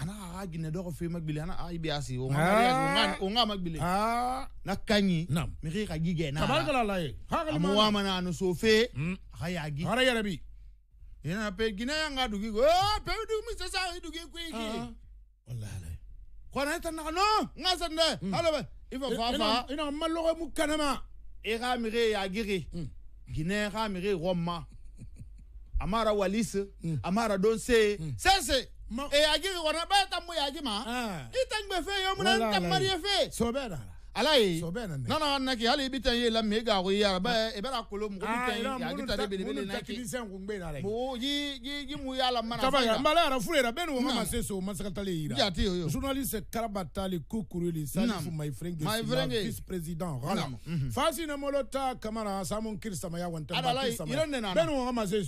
ana a gine dɔgɔ fe magbile ana a ibe o ma o nga magbile na kanyi mi ke ka gige na tabarikala la ye hakali ma wa mana anu so fe hmm. a ka ya gi hare yɛrɛ bi yɛrɛ pe gine ya nga dugi ko eh, pe dugi mi sesa dugi ko yi wallahi kɔnɛ e ta na no nga san dɛ hmm. alo bɛ ifa fa fa ina ma lɔgɔ mu kanama e ka mi ke ya gige hmm. gine ka mi ke rɔma (laughs) amara walisi amara don se sese. e yaki kɔnɔ bɛɛ ta mun yaki ma i tɛ gbɛ fɛn ye mun na n tɛ mari ye fɛn. sɔ bɛɛ nana. ala ye nana naki hali i bi tɛ ye la mɛ ga ko ya bɛ i bɛna kolo mɔgɔ bi tɛ ye a ti ta de belebele na kɛ mɔgɔ ji ji ji mun y'a la mana kaba yɛrɛ mala yɛrɛ furu yɛrɛ bɛɛ ni o ma se so o ma se ka taali yira jate o ye journaliste karabatali kokuruli salifu maifrenke maifrenke eh. vice président voilà mhm. fasi ne molo ta kamara samu kiri samaya wante ba kiri samaya bɛɛ ni o ma se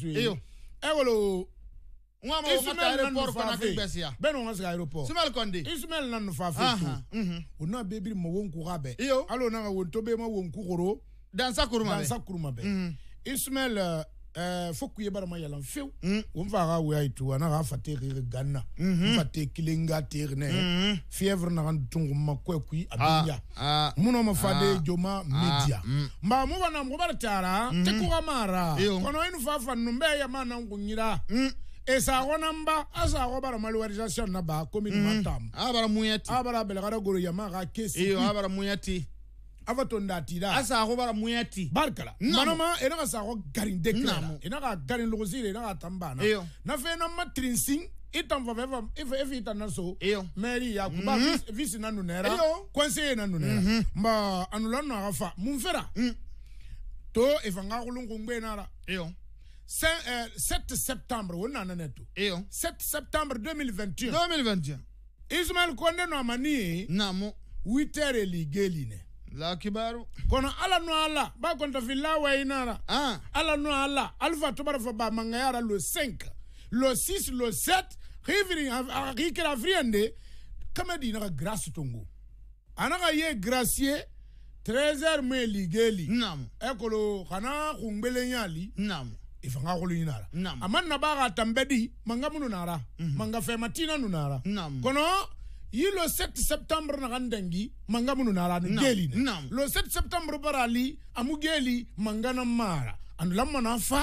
ngama ngata aéroport kana fi gbɛsia bɛn n'o ma se aéroport ismaël kɔnde ismaël na nufa fi tu mhm. o n'a bɛ biri ma wonku ka bɛn iyo hali o n'a ka wonto bɛ ma wonku koro dansa kuruma bɛ dansa kuruma bɛ mhm. ismaël ɛɛ fo kun ye bara ma yɛlɛn fiyewu o n fa ka wuya yi tu a n'a ka fa te riri gan na n fa te kelen ka te ri nɛ mhm. fièvre na ka tungu ma kɔɛ kui ah, ah, a bɛ ya munnu ma fa de joma media mba mu ba na mɔgɔ ba de taara te ko ka ma ra kɔnɔ i ni fa fa ninnu bɛɛ yɛ ma na n kun yira. esago namba asago bara malwarisation na ba commune mm. matam abara muyati abara belagara goro yama ga kesi iyo abara muyati ava to ndatira asago bara muyati barkala manama ena ga sago garin dekla ena ga garin logosire ena ga tambana iyo na fe na matrinsin itamva e veva ife ife e itana e so iyo meri ya kuba mm -hmm. visi na nunera iyo conseiller na nunera mm -hmm. mba anulano agafa mumfera mm. to ifanga kulungu ngbenara iyo 7 euh, septembre tout. 7 septembre 2021 2021 Ismaël konde no e? namo li la kibaru ala no ala ba konta wa wainara ala no ala alfa tobara fa ba mangayara le 5 le 6 le 7 hiviri friende grâce tongo ye gracier me ligeli nam ekolo kana nyali. nam ifanga kulu inara ama nabaga tambedi manga munu nara mm -hmm. manga fematina nu nara kono yi lo 7 septembre na gandangi manga munu nara ni geli ne lo 7 septembre barali amu geli manga na mara andu lamma na fa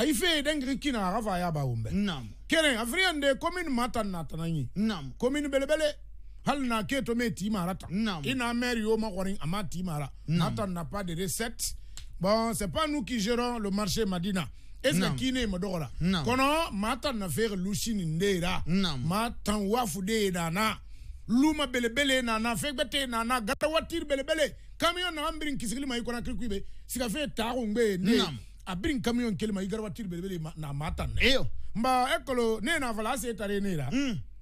ayi fe dengri kina aga fa ya ba umbe kene afriyan de commune matan na tananyi commune belebele hali na keto me timara ta ina mairie yo makwarin ama timara natan na pas de recette bon c'est pas nous qui gérons le marché Madina est-ce que kine madora kono mata na faire Non. ndera Non. Non. de nana luma belebele nana Non. nana Non. Non. belebele camion na Non. Non. Non. Non. Si Non. fe ta non. Non. Non. camion kelma Non. Non. belebele na mata ne Non. Non. ne na Non. Non. tare Non.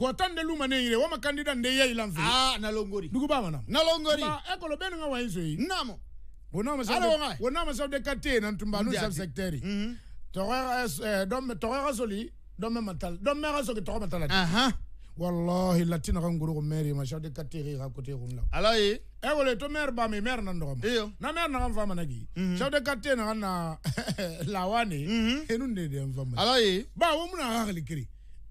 kota nde luma ne yire wama kandida nde ye ilan fe ah nalongori ndugu bama nam nalongori ba ekolo eh, benu nga wa izo yi namo wonama sa de wonama sa de kate nan tumba no sub secteur mm -hmm. dom torera soli dom matal dom mera so ke torera matal aha uh -huh. wallahi latina kan guru ko meri ma sa de kate ga kote ko la ala yi ekolo to mer ba me mer nan ndoma iyo na mer na kan fama na gi sa de kate na na lawani enunde de fama ala yi ba wo muna ha kali kiri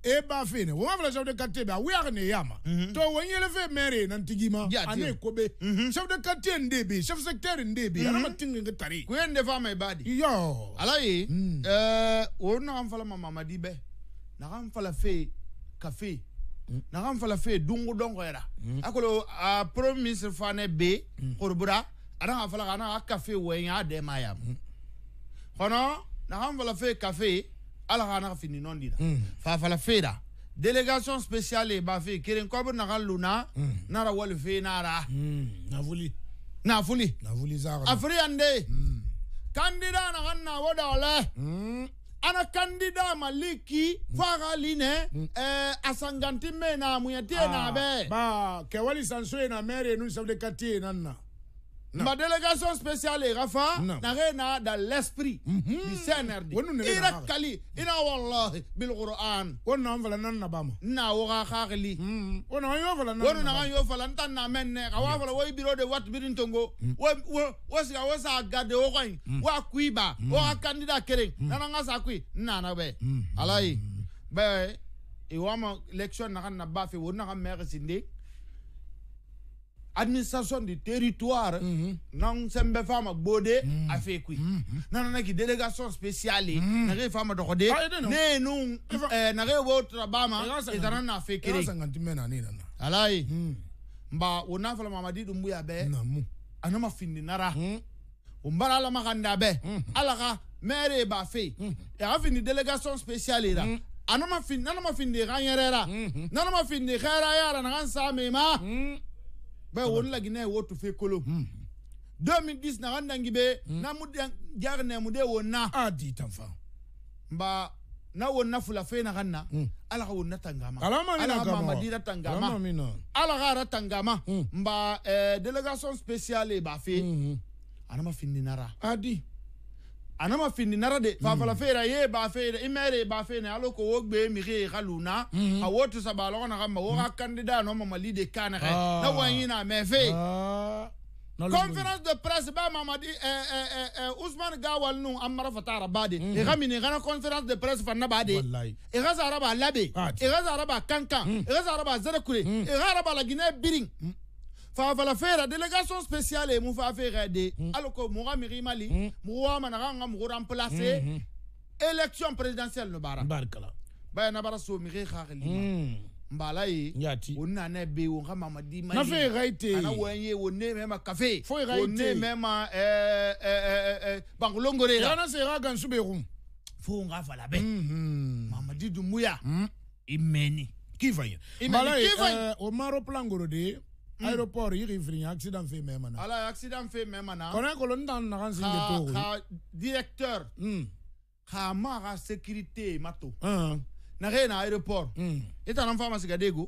eba eh, fene wo mavla chef de quartier ba wi arne yama to won yele fe mere nan tigima ane kobe mm-hmm. chef de quartier ndebe chef secteur ndebe ana mm-hmm. matinga ngatari ku ende fa my body yo alaye mm. eh wona am fala mama madibe na am fala fe café mm. na am fala fe dungu dongo era mm. akolo a promise fane be korbura ana am fala ana café wenya de mayam kono na am fala fe café on fini non dira mm. la fera Délégation spéciale ba fe keren na na mm. nara na fe nara nafuli nafuli nafuli na afiriyande na mm. ana maliki mm. eh, asanganti na ah, na be ba nous na mere nu Ma délégation spéciale Rafa rien dans l'esprit mm -hmm. du CNRD. Ira wallahi bil Qur'an. on Na on mhm. yo yo fala tan na menne fala wo biro de wat birin tongo. Mm. Wo wo sa wo sa gade wo koin. Mm. Wa kuiba mm. wo candidat kering. Nana nga sa kui na na be. Alai. Be election na kan na ba fe na ka maire administration du territoire mhm. nan sembe mhm. fait quoi mhm. non non qui délégation spéciale nage fama dokode na nu nage wotra et dans na fe kere alai mba a fala mamadi ɗum mbuya ɓe anama ah, fini nara On mbara la makande be ala mère maire ba et a fini délégation spéciale ra anama ah, findi nanama findi kan yerera nanama findi kera yara nakan samema ɓay wonula ginaye wotu fe kolo 2010 hmm. na randangi ɓe hmm. na mu jarnemu de wonna a di tan fa mba na wonna fula fe na ganna hmm. ala ka wonna tangama ala ka mamadi ra tangama ala ka ra tangama mba eh, délégation spéciale ba fe anama finnina ra a di anama findi nara de fafala hmm. feera ye ba feere i meere ba feene alo ko wo gbee mixe ye xa luna hmm. a wo tusa ba loxona xama wo xa candidat hmm. no mamali de kaane xe ah. na wañina me fe ah. conférence de presse ba mamadi eh, eh, eh, ousmane gawal nu an mara fatara ba de i xa mini i xana conférence de presse fanna ba de i xa labe i xa sara kankan i xa sara ba zerekure i xa ara ba biring la fera délégation spéciale et mu fa fera de aloko moura miri mali mm. Moura managa nga mugo remplacer mm, mm. élection présidentielle no bara barkala baya na bara so miri khakhli mbala ye on nana be wo nka mamadi ma nafe ye gayi te ana wo ye même on café même kafe fo ye gayi euh euh euh, euh, euh la gansu fo fala mamadi dunbuya i qui fa y mbala o maro Hmm. aéroport yi xi firiña accident fe memana ala accident fe memana kona kolon tan naxan singe toxu xa directeur xa hmm. maxa sécurité mato ah. naxe na aéroport i tanan famasiga dego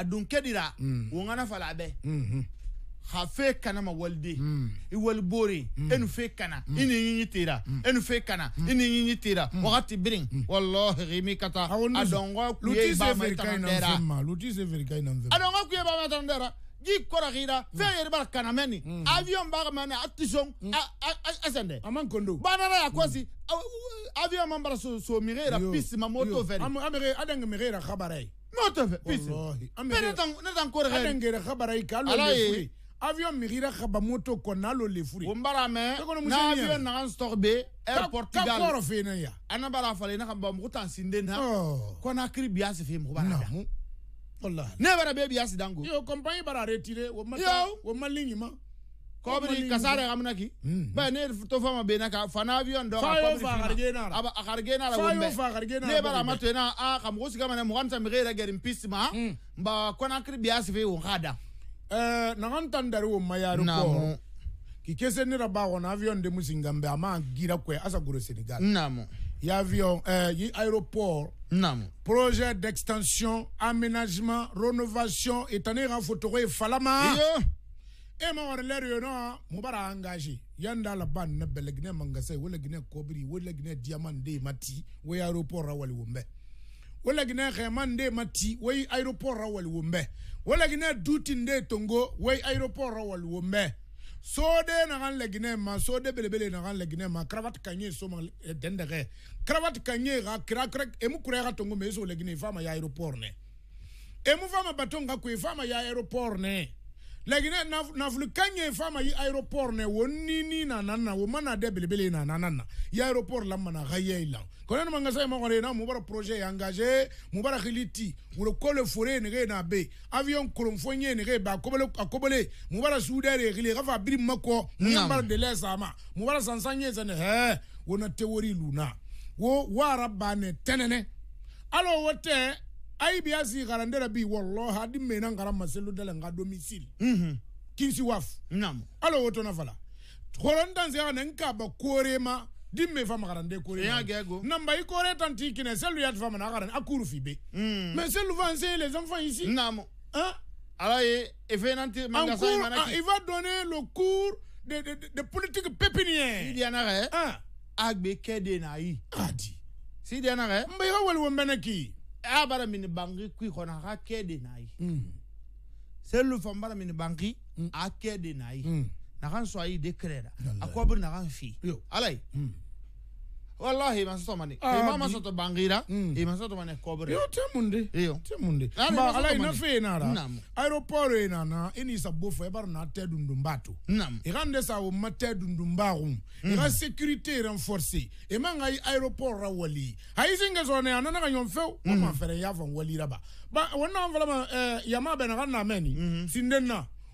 a dun kedira wongana fala be ha fe kana ma walde mm. i wal bore mm. enu fe kana mm. ini nyinyi tera mm. enu fe kana mm. ini nyinyi tera mm. wakati birin mm. wallahi gimi kata adongo kuye ba tandera luti se verika ina mvema adongo kuye ba tandera ji kora gira mm. yeri bar kana meni mm. avion ba ma na atison mm. asende aman kondo banara ya hmm. kwasi mm. avion man bara so so mirera pisi ma moto veri am amere adang mirera khabarai moto veri Pisi. pis ne tan ne tan kora gira khabarai kalo ala avion mirira ka bamoto kɔnna alo le furi o mbara mɛ e na avion nagan sɔg be air portugal ka kɔrɔ fene ya ana bara fale na ka bamugu tan sinde na oh. kɔna kiri biasi fe mugu bara namu wallahi ne bara be biasi dango yo compagnie bara retire wo ma wo ma lingi ma kobri kasare gamna ki hmm. ba ne to fama be naka fana avion do fa yo fa garge na aba garge na la gombe fa yo fa garge na ne bara matena a ah, kam gosi kama ne muganta mi gaira gerin pisma hmm. ba kona kiri biasi fe wo kada eh nangan tandari wo mayari ko kikese nira bago na avion de musingambe ama gira kwe asa guru Senegal namo ya avion eh yi aéroport namo projet d'extension aménagement renovation etane ga fotoko e falama yeah. e ma war ler yo no mo engagé yanda la ban na belegne mangase wala gine kobri wala gine diamant de mati we aéroport rawali wombe wolagine xeman nde mati woyi aéroport ra wali wombe wolagine duti nde tongo woyi aéroport ra wali wombe sode naxan lagine ma sode belebele naxan lagine ma cravate kaɲe soma eh, dendexe cravate kaɲe xa kira kira emu kurexa tongo me so lagine ifama ya aéroport ne emu fama baton xa koy ifama ya aéroport ne lakini nafulikan ye fama yi aéroport ne wo ni na na na wo mana de bele na na na yi aéroport la mana gaye la kono no mangasa ma gore na mubara projet ya engagé bara khiliti wo ko le fore ne na be avion kolon fonye ne ba kobole akobole bara soudere khili rafa bir mako mubara de lesa ma bara sansanye zane he wona teori luna wo wara bane tenene alo wote aibi asi gara bi wallah hadi mena ngara maselo dala nga domicile mhm kinsi waf nam alo woto na fala khoron tanzi ana nka korema dimme fama gara kore ya gego namba i kore tanti kine celle yat fama na gara akuru fibe mm. mais selu vanse les enfants ici nam hein Alors ye evenante manga sa manaki ah, il va donner le cours de de, de, de politique pépinière il y en a hein agbe kede na yi adi si dia na re mbe yo wal wo menaki a bara mini bangi kui kono aka kede nayi selu fan bara mini bangi a kede nayi hmm. nakan so ayi décret ra a kobiri nakan fi alayi hmm. wallahi masoto mane ah, eh, ima masoto bangira ima mm. eh, soto mane kobre yo te munde yo te munde ma ala ina fe na ra aeroport ina na ini sa bofo e bar na te dundum batu nam e rande sa o mate dundum barum mm. e ra sécurité renforcée e ma ngai aeroport ra wali haizinga zone anana ka nyomfe o ma mm. fere ya van wali raba ba wona vraiment eh yama bena kan na meni mm-hmm. sinden na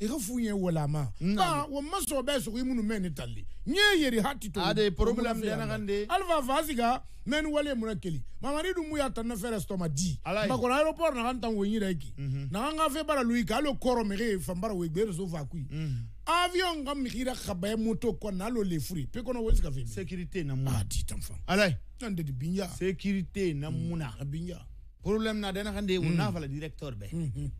ikafu ye walama ba wo maso be so imu no men tali nye yeri hati to ade problem de na gande alva vaziga men wale mura keli mamari du muya tan fere stoma di ba ko aéroport na hantan wo nyira mhm. na nga fe bara lui ka lo koro mere fambara we gbere so va kui mhm. avion nga mikira khabe moto ko na lo le furi pe ko no fe sécurité na mu adi tamfa alay tan de binya sécurité na muna ah, binya problem na dena mm. na gande wo na fala mm. directeur be mhm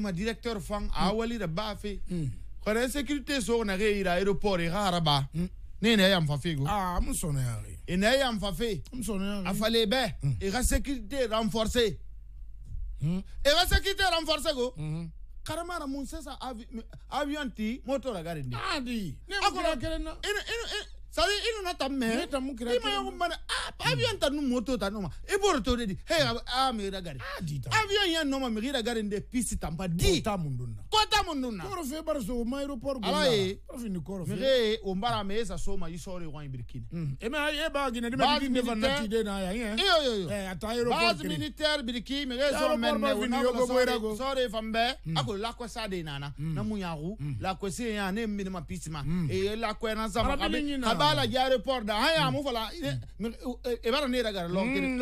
ma directeur fan mm. a mm. Quand la sécurité so na l'aéroport. ira aéroport e haraba mm. nene yam pas. ah musone yari ene yam fa fe son. Il be e la sécurité renforcée Et la sécurité renforcée go mm-hmm. karamara mun ça avion ti là. Ah ne ko ah, sadi i nana ta mɛ i ma yɔrɔ mɛn dɛ avion ta nu moto ta nɔma i e b'o de to de di he a mɛ ira gari ah, avion yɛ nɔma mɛ ira gari de pisi tanpa di kɔta mun dun na kɔta mun dun na kɔrɔ fɛ bari so o ma aéroport gun na ala ye mɛ e o baara mɛ e sa so ma i sɔrɔ de wa in birikina. e mɛ mm. e, e b'a gina ne bɛ di ne fana na ti den na yan eh? yɛn e yo yo eh, a taa aéroport kiri base militaire biriki mɛ e sɔrɔ mɛ ne o n'a fɔ sɔrɔ de fan bɛɛ a ko lakɔsa de nana mm. mm. ne mun y'a ku lakɔsi yan ne minima pisi ma ee lakɔyana sama a bɛ mbaala mm. jaare port da mm. mu e, e bara ne daga mm,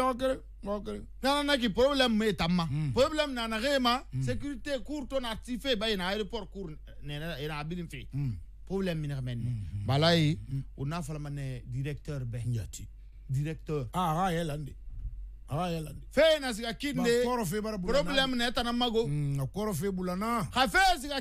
me nana sécurité courte on de aéroport court, ne e na ina problème de men balai fala directeur be directeur ah ah yelande fena sika kinde problème ne tanamago koro fe bulana e ha fe sika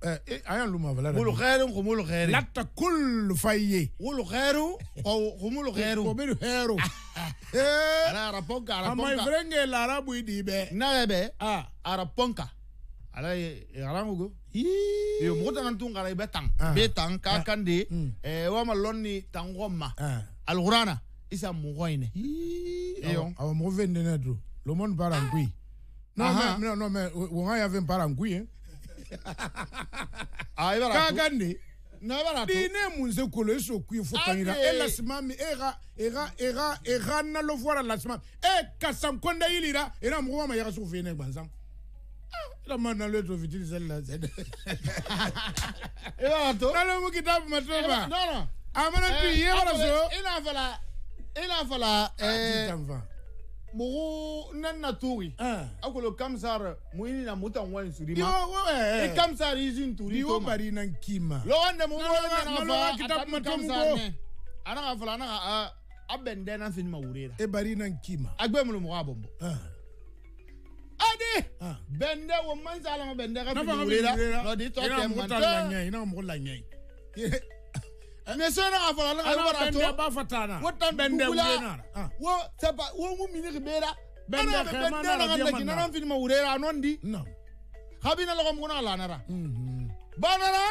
Eh, eh, ayan luma vala mulu gheru ko mulu gheru latta kullu fayye mulu gheru ko mulu gheru ko mulu gheru ah, ah. eh, ala araponka araponka ama vrenge la arabu idibe narebe ah araponka ala e, e, arangugo yo mota nan tunga ala e betang ah. betang ka kandi hmm. e wa malonni tangoma alqurana isa mugoine yo awa mugende nedro lo mon para ngui non mais non mais wonga yave para ngui hein (laughs) Ah, kaka nde dine munze kolo e so kui fo tangira e era era era era era voir la lasimami e kasankonda yilira era mogo wama yaka soko fene gbanzango ah, lamanalo eto vitilisalila zede ebato (laughs) nalomu kitabu matema non eh, amana tuye wala so ina fala ina ah, fala eh mugu nanna tugi eh. akolo kamsar muini na muta ngwan surima suri, wo eh, eh e kamsar izin turi to bari nan kima lo wanda mu mo na na fa kitab matam go ana ga fala na ga abende na sin ma wurera e bari nan kima agbe mu mo abombo eh. ade bende o man sala ma bende ga fi wurera no di to ke man ina mo la nyai ina mo la nyai (laughs) Ah. mais so na afala la ay wara to ba fatana wotan bende wena wo seba wo mu mini gbera bende khama na la ki mm-hmm. e na film urera nondi no khabina la ko na la nara banara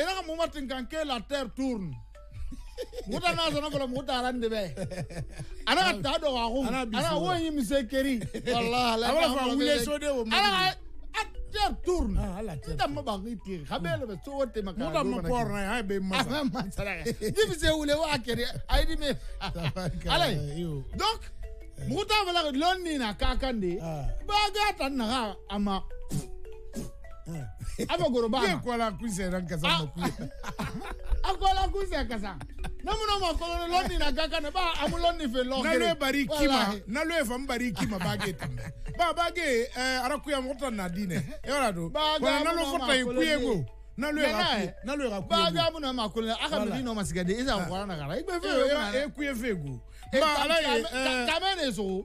ena ka mumatin kan ke la terre tourne (laughs) muta na zona fɔlɔ muta ala ni de bɛ ala ka ah. taa dɔ (laughs) ka ko ala wo ye misɛ kɛri walahi ala ka wuli so de o ala ka terre tourne idamma bangi piri habele be so wote maka muda mkor na hay be masa masala gibi se ule wa kere aydi me alay donc muta wala lonni na kakande baga tan na ama Eh. afọ goro ba ma. kɔla kunse na nkasa ah. ma kunse. a (laughs) kɔla kunse kasa. ne mun ma kɔlɔlɔ lɔnni na ka kan na ba amu lɔnni fɛ lɔ kelen. n'ale bari kima n'ale fam bari kima b'a kɛ tan dɛ. ba b'a ɛɛ eh, arakuya mɔgɔ ta na di nɛ. e yɛrɛ don. ba gaamu na ma kɔlɔlɔ n'ale fɔta ye kuye ko. n'ale yɛrɛ ka kuye n'ale yɛrɛ ka kuye ko. ba gaamu na ma kɔlɔlɔ a ka mini nɔ ma sigi de eh. e s'a kɔrɔ na ka na. e kuye fe ko. e ala ye ɛɛ kamɛ de sogo.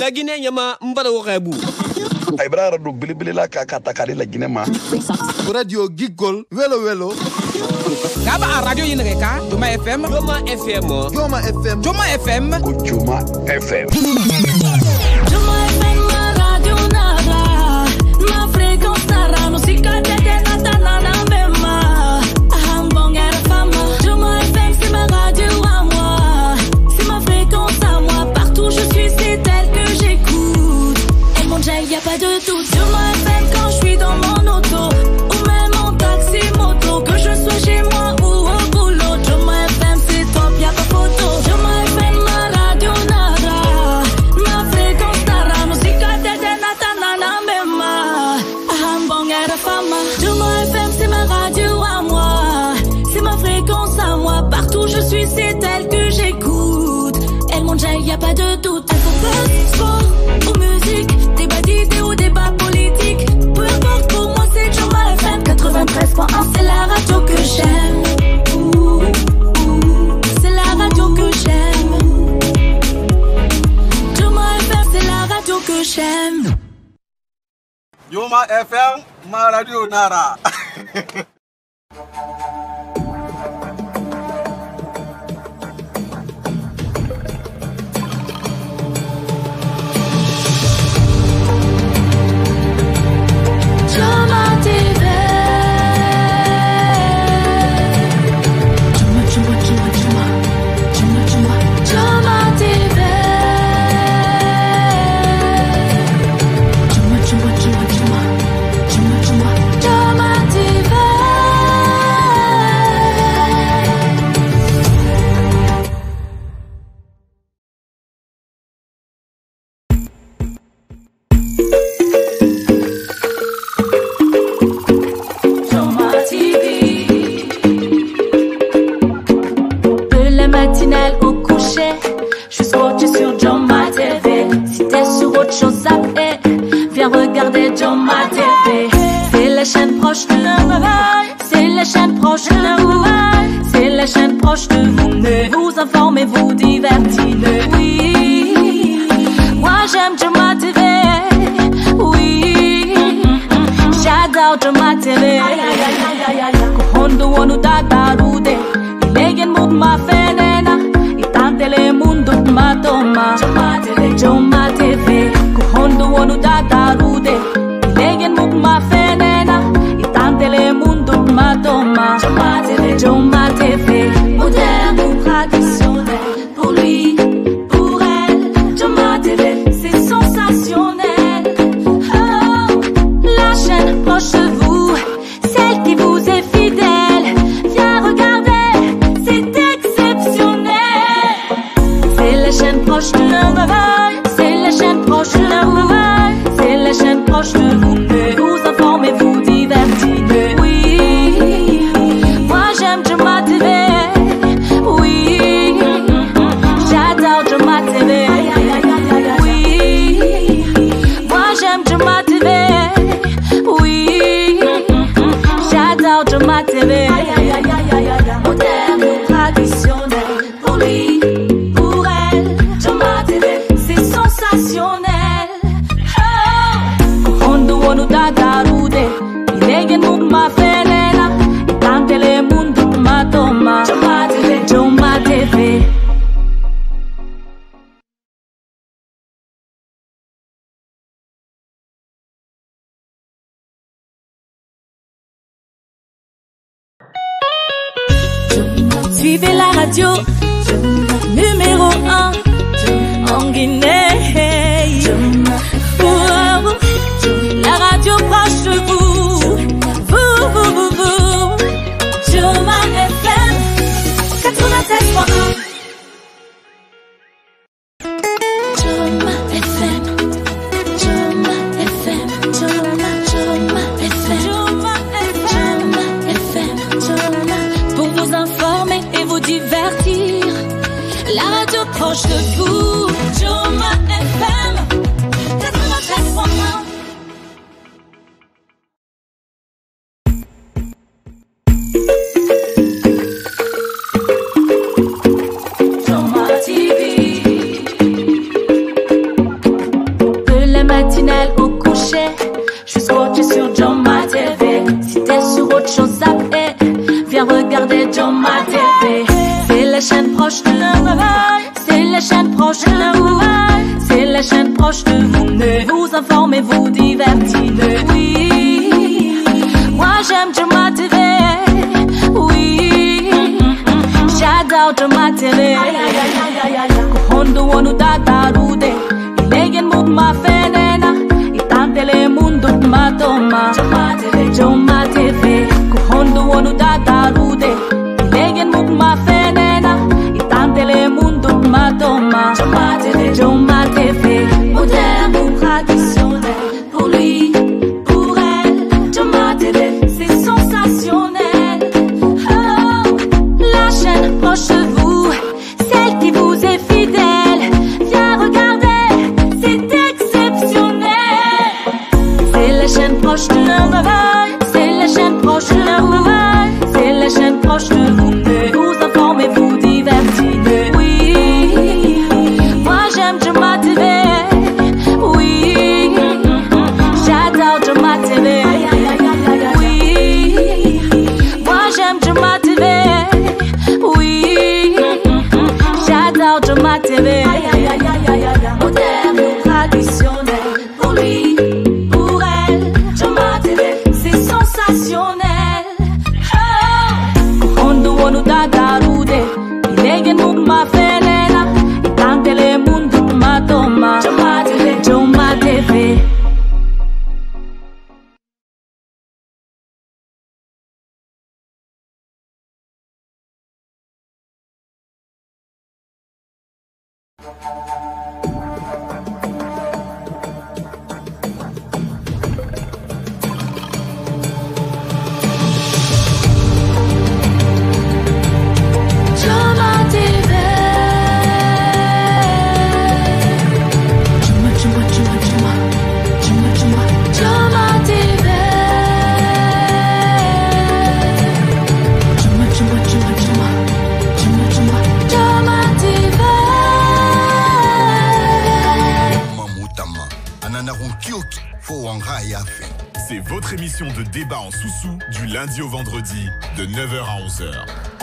laginɛ ɲɛma n bala wagabu a ibra yɛrɛ don belebelela ka ka ta ka di ma radio gigol welo welo ngaba a radio yinege ka joma fm joma fm joma fm joma fm ko joma fm joma fm radio nada ma frecuencia rano si cadete Je de doute quand je suis dans mon auto Ou même en taxi, moto Que je sois chez moi ou au boulot Je FM c'est top, y'a pas photo Joma FM ma radio Nara Ma fréquence tara Musica desde Natana na mema Ahambong era fama Joma FM c'est ma radio à moi C'est ma fréquence à moi Partout je suis c'est elle que j'écoute Elle monte, y'a pas de doute Elle faut sport ou musique débat politique. Peu importe pour moi, c'est Juma FM 93.1, c'est la radio que j'aime. C'est la radio que j'aime. Joma FM, c'est la radio que j'aime. Joma FM, ma radio Nara. (laughs) C'est la chaîne proche de vous. C'est la chaîne proche de vous. C'est la chaîne proche de vous. Ne vous informez, vous divertir. 就。gira automatele kuhondo wonu tatarude move my fe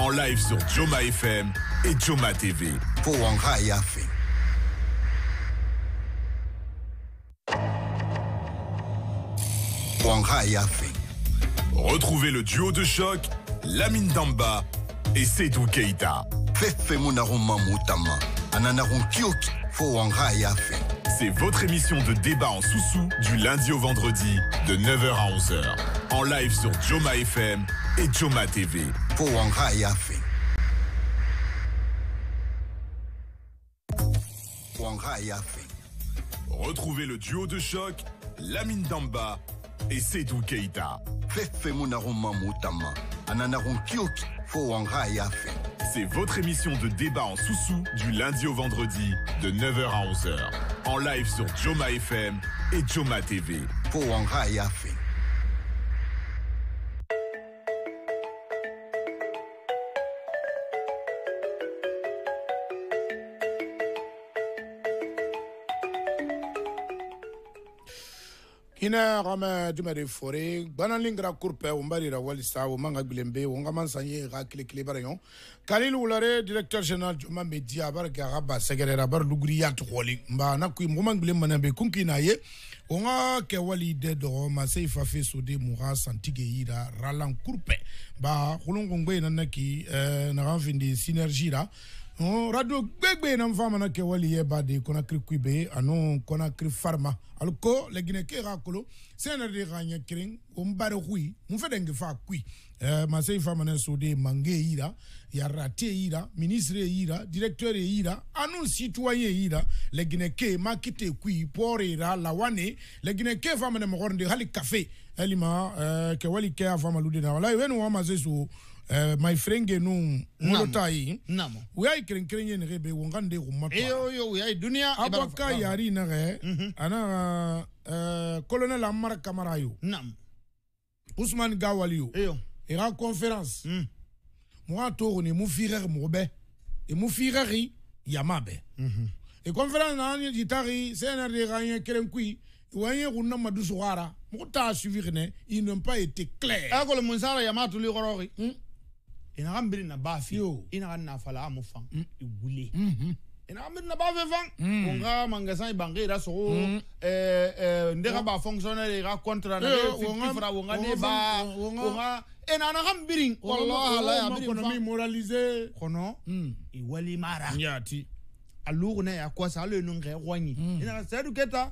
en live sur Joma FM et Joma TV. Retrouvez le duo de choc, Lamine Damba et Sedou Keita. C'est votre émission de débat en sous-sous du lundi au vendredi de 9h à 11h. En live sur Joma FM et Joma TV pour Yafe. Retrouvez le duo de choc, Lamine Damba et Sedou Keita. C'est votre émission de débat en sous-sous du lundi au vendredi de 9h à 11h. En live sur Joma FM et Joma TV. Pour fait ina xama dimade fore gbananlingira kurpe wombarira walisa womanga gwilenbe wongamansanye xa kilekile bara ɲɔ kalil wulare directeur général joma media bara ke axa ba sɛgɛrɛra bara luguri yati xoli mba na kui mɔgɔma gwilen manabe kunkina ye wonga kɛ wali dɛ dɔgɔ masei fafe sode muxa santige yira ralan kurpe ba xulungungbe nana ki eh, naxan findi synergie ra radio gbegbe na mfa mana ke wali ye ba de konakiri kuibe ano konakiri farma alko le guinée ke ga kolo sene de ga nya kirin o mbare hui mu fe denge fa kui eh ma sei fa mana so de mange ira ya rate ira ministre ira directeur ira anu citoyen ira le guinée ke ma kite kui pore ira lawane le guinée ke fa mana mo gornde hali café elima eh ke wali ke fa malude na wala wenu wa ma sei so Uh, eh, maifrenge nu molota yi eh, u y'a kerenkeren ye nege be wonkan de kuma abaka yari na mm ana uh, colonel amara Kamaraio. nam usman gawali Eyo. i ka conférence mm. moga togo ni mu firɛri mobe et i mu yamabe mm -hmm. et conférence na an ye jitari cnrd ka an ye kerenkui wanye kunna madusu gara mogo t'a suivire ne ils n'ont pas été clair le munsara yama tuli kɔrɔgi ina kan biri na bafi mm. ina kan mm. e mm-hmm. na fala amu fan i wule ina mm. kan biri na bafi fan on ka mangasan i e banke ira e sogo eh, eh, nde ka oh. ba fonctionnaire i ka contrat na ne fara on ne ba on ka na kan biri wallahi ala ya biri fan moraliser kono i wali mara yati alugu na ya kwasa alo inu nge wanyi ina kan sadu keta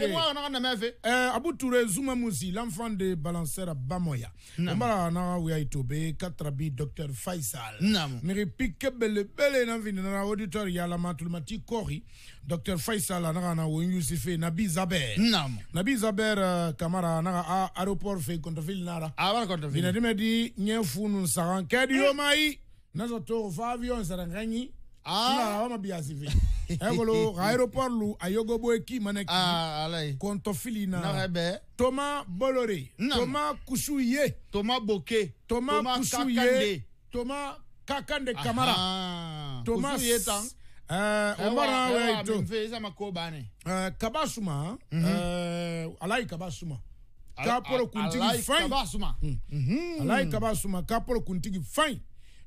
Et moi, on n'a fait. Abou Touré Zuma l'enfant de Balancer à Bamoya. Mbala, on a ouïa Katrabi, Docteur Faisal. Miri Pique belle belle na Nana Auditeur, la mathématique Kori. Docteur Faisal, na a ouïa Nabi Zaber. Nabi Zaber, euh, Kamara, na a aéroport fait contre Ville Nara. Avant ah, contre Ville. Il me dit, Nyefu, nous savons, Kedi Yomaï. Eh. Nazo avion Favion, Sarangani. ah ama biasi fi egolo aéroport (laughs) lu ayogo bo eki mane ki ah alai konto filina. na na rebe toma bolore na. toma kusuye toma boke toma, toma kusuye kakande. toma kakande kamara ah, toma kusuye tan Uh, omara weito uh, kabasuma mm -hmm. uh, mhm. alai kabasuma kaporo kuntigi fain alai kabasuma kaporo kuntigi fain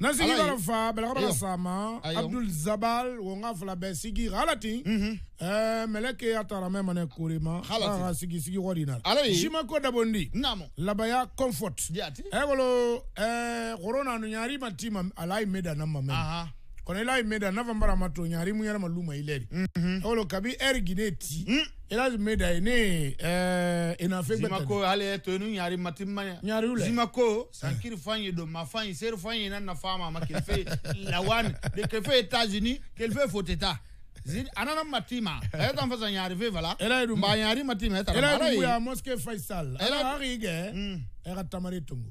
nasigirala fa belakabala sama abdul zabal wonga fila bɛɛ sigi halati mhm. eh, meleke ya tara mɛ manɛ korema ka ah, sigi sigi wɔdinala jimako dabondi labaya comfort ɛgolo eh, eh, korona nu ɲari ma tima alayi medanamamɛ kono ila meda nafa mbara mato nyari mu yara maluma ileri mm -hmm. olo kabi er gineti mm. E ila meda ene eh ina fe gbata zimako ale to nu nyari matimma nyari ule zimako eh. sankiri fanyi do ma fanyi ser fanyi nan na fama ma kelfe lawan de kelfe etats-unis kelfe foteta zin anana matima e tan fasa nyari fe vala ela du ma nyari matima e tan mara ela du ya moske faisal ela ha rige e ka tamare tungo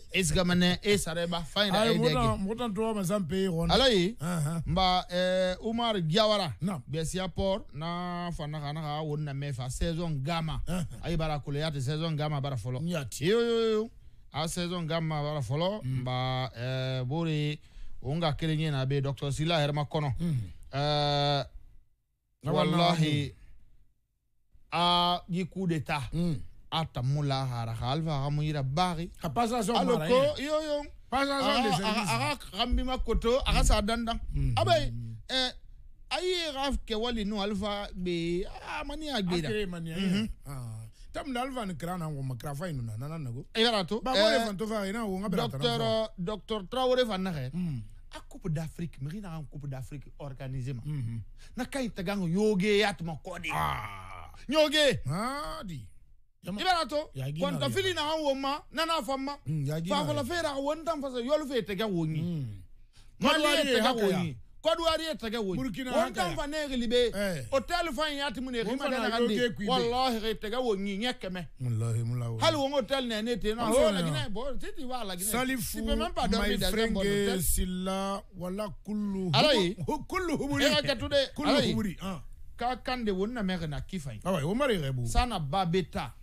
e sigamane e sara ba faina e dege muta to ma sampe hon alo yi mba eh umar giawara besi apport na fana kana ha wonna me fa saison gama ay bara kule te saison gama bara folo yo yo yo a saison gama bara folo mm. mba eh bori unga kelenye na be docteur sila herma kono mm. eh wallahi a gi coup d'etat mm atamula haraka alva akamuyira bari aloko iyoyo akambima koto akasa dandan abe hmm. eh, aye raf ke wali no alva be amani agbeda tamna alva ni kira nango makira fa inu nana nago igarato eh, bakole fanto eh, fa ina wo ngabera docteur docteur traoré fa nahe hmm. a coupe d'afrique miri na coupe d'afrique organisé ma hmm, na kay tagango yoge yatma kodi ah nyoge ha ah, di i bɛna to kɔntɔfili na an wo ma nana hmm, hmm. fa ma fafɔlɔfeera a wo n tan fasa yɔlu fɛ tɛgɛ wo ye mali ye tɛgɛ wo ye kɔdiwari ye tɛgɛ wo ye wo n tan fa ne ye libe o tɛli fa in y'a ti mun ye k'i ma deli ka di walahi tɛgɛ wo ye kɛmɛ hali wo n ko tɛli nɛ ne ten n'o laginɛ bɔn ti b'a laginɛ salifu mayifrɛnge sila wala kulu ala ye kulu huburi e ka kɛ kan de wo n na mɛ ka na kifa ye sanna ba bɛ taa.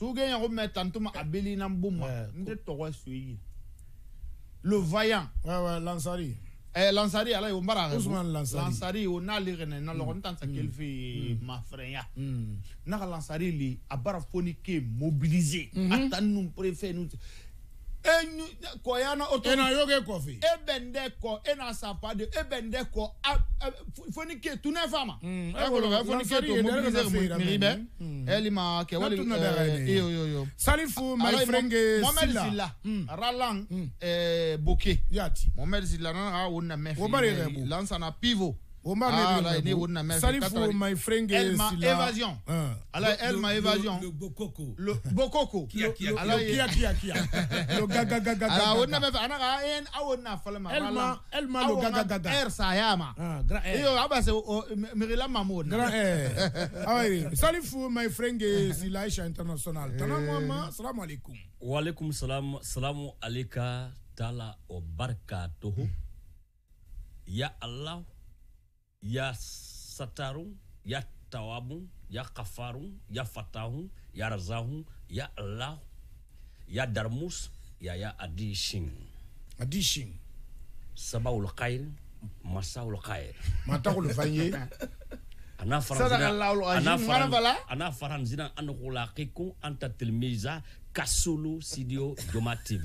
sougenya ko mɛ ma abeli na buma eh, n tɛ suyi le vaillant ouais ouais lansari eh lansari ala yo mbara Ousmane lansari lansari o na le rene na on ntan sa kel fait mm. ma freya mm. na lansari li abara foni ke mobiliser nous préfère nous enu kɔ ya na oto. ena y'o kɛ kɔfɛ. e bɛ n dɛ kɔ e n'a san pa de e bɛ n dɛ kɔ fo ni ke tunɛ fa hmm, hmm. ma. ɛ kɔlɔ fo ni ke to mobilize mili bɛ ɛli ma kɛ wali ɛɛ eh, yo yo yo. salifu malifrenge sila mohamed sila ralan ɛɛ boke. yati mohamed sila ah, eh, n'a ka o na mɛ fili lansana pivo. Ah, Salifou my Évasion. Alors, elle m'a ah. évasion. Le Bokoko. Le (laughs) Bokoko. Kia Kia. Kia Le Gaga Gaga Gaga. Alors, a a ah, eh, le Gaga Gaga. Grand oh, Grand International. Eh. Salam alaikum. Wa salam. Salamu Tala obarka Ya Allah. ya satarun ya tawabun ya kafarun ya fatahun ya razahun ya allah ya darmus ya ya adishin adishin sabaul khair masaul khair mataul fanye (laughs) ana faranzina ana faranzina an khulaqikum anta tilmiza kasulu sidio joma tv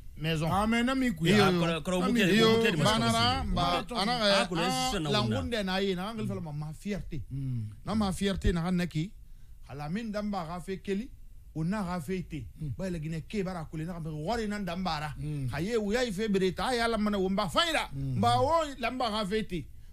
maison amena ah, mikuyo banara mba ah, ah, langunde na ye na angel fala ma fierté hmm. na ma fierté na hanaki ala min damba ga fe keli ona ga fe te hmm. ba la gine ke bara kule na ga wari nan dambara haye hmm. uya ife bereta ya e lamana womba faira mba o lamba ga fe te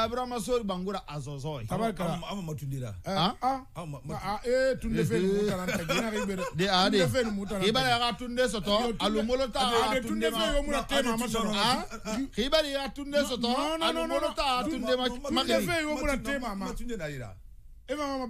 abrahama sori bangura azozoi ama matundira ah? Ah? Ah? Eh, tunde feni eh, eh. ibari yaka tunde soto alumolo ta tunde ma ibari yaka tunde soto alumolo ta tunde ma tunde feni wo mura tema ma tunde na ira e mama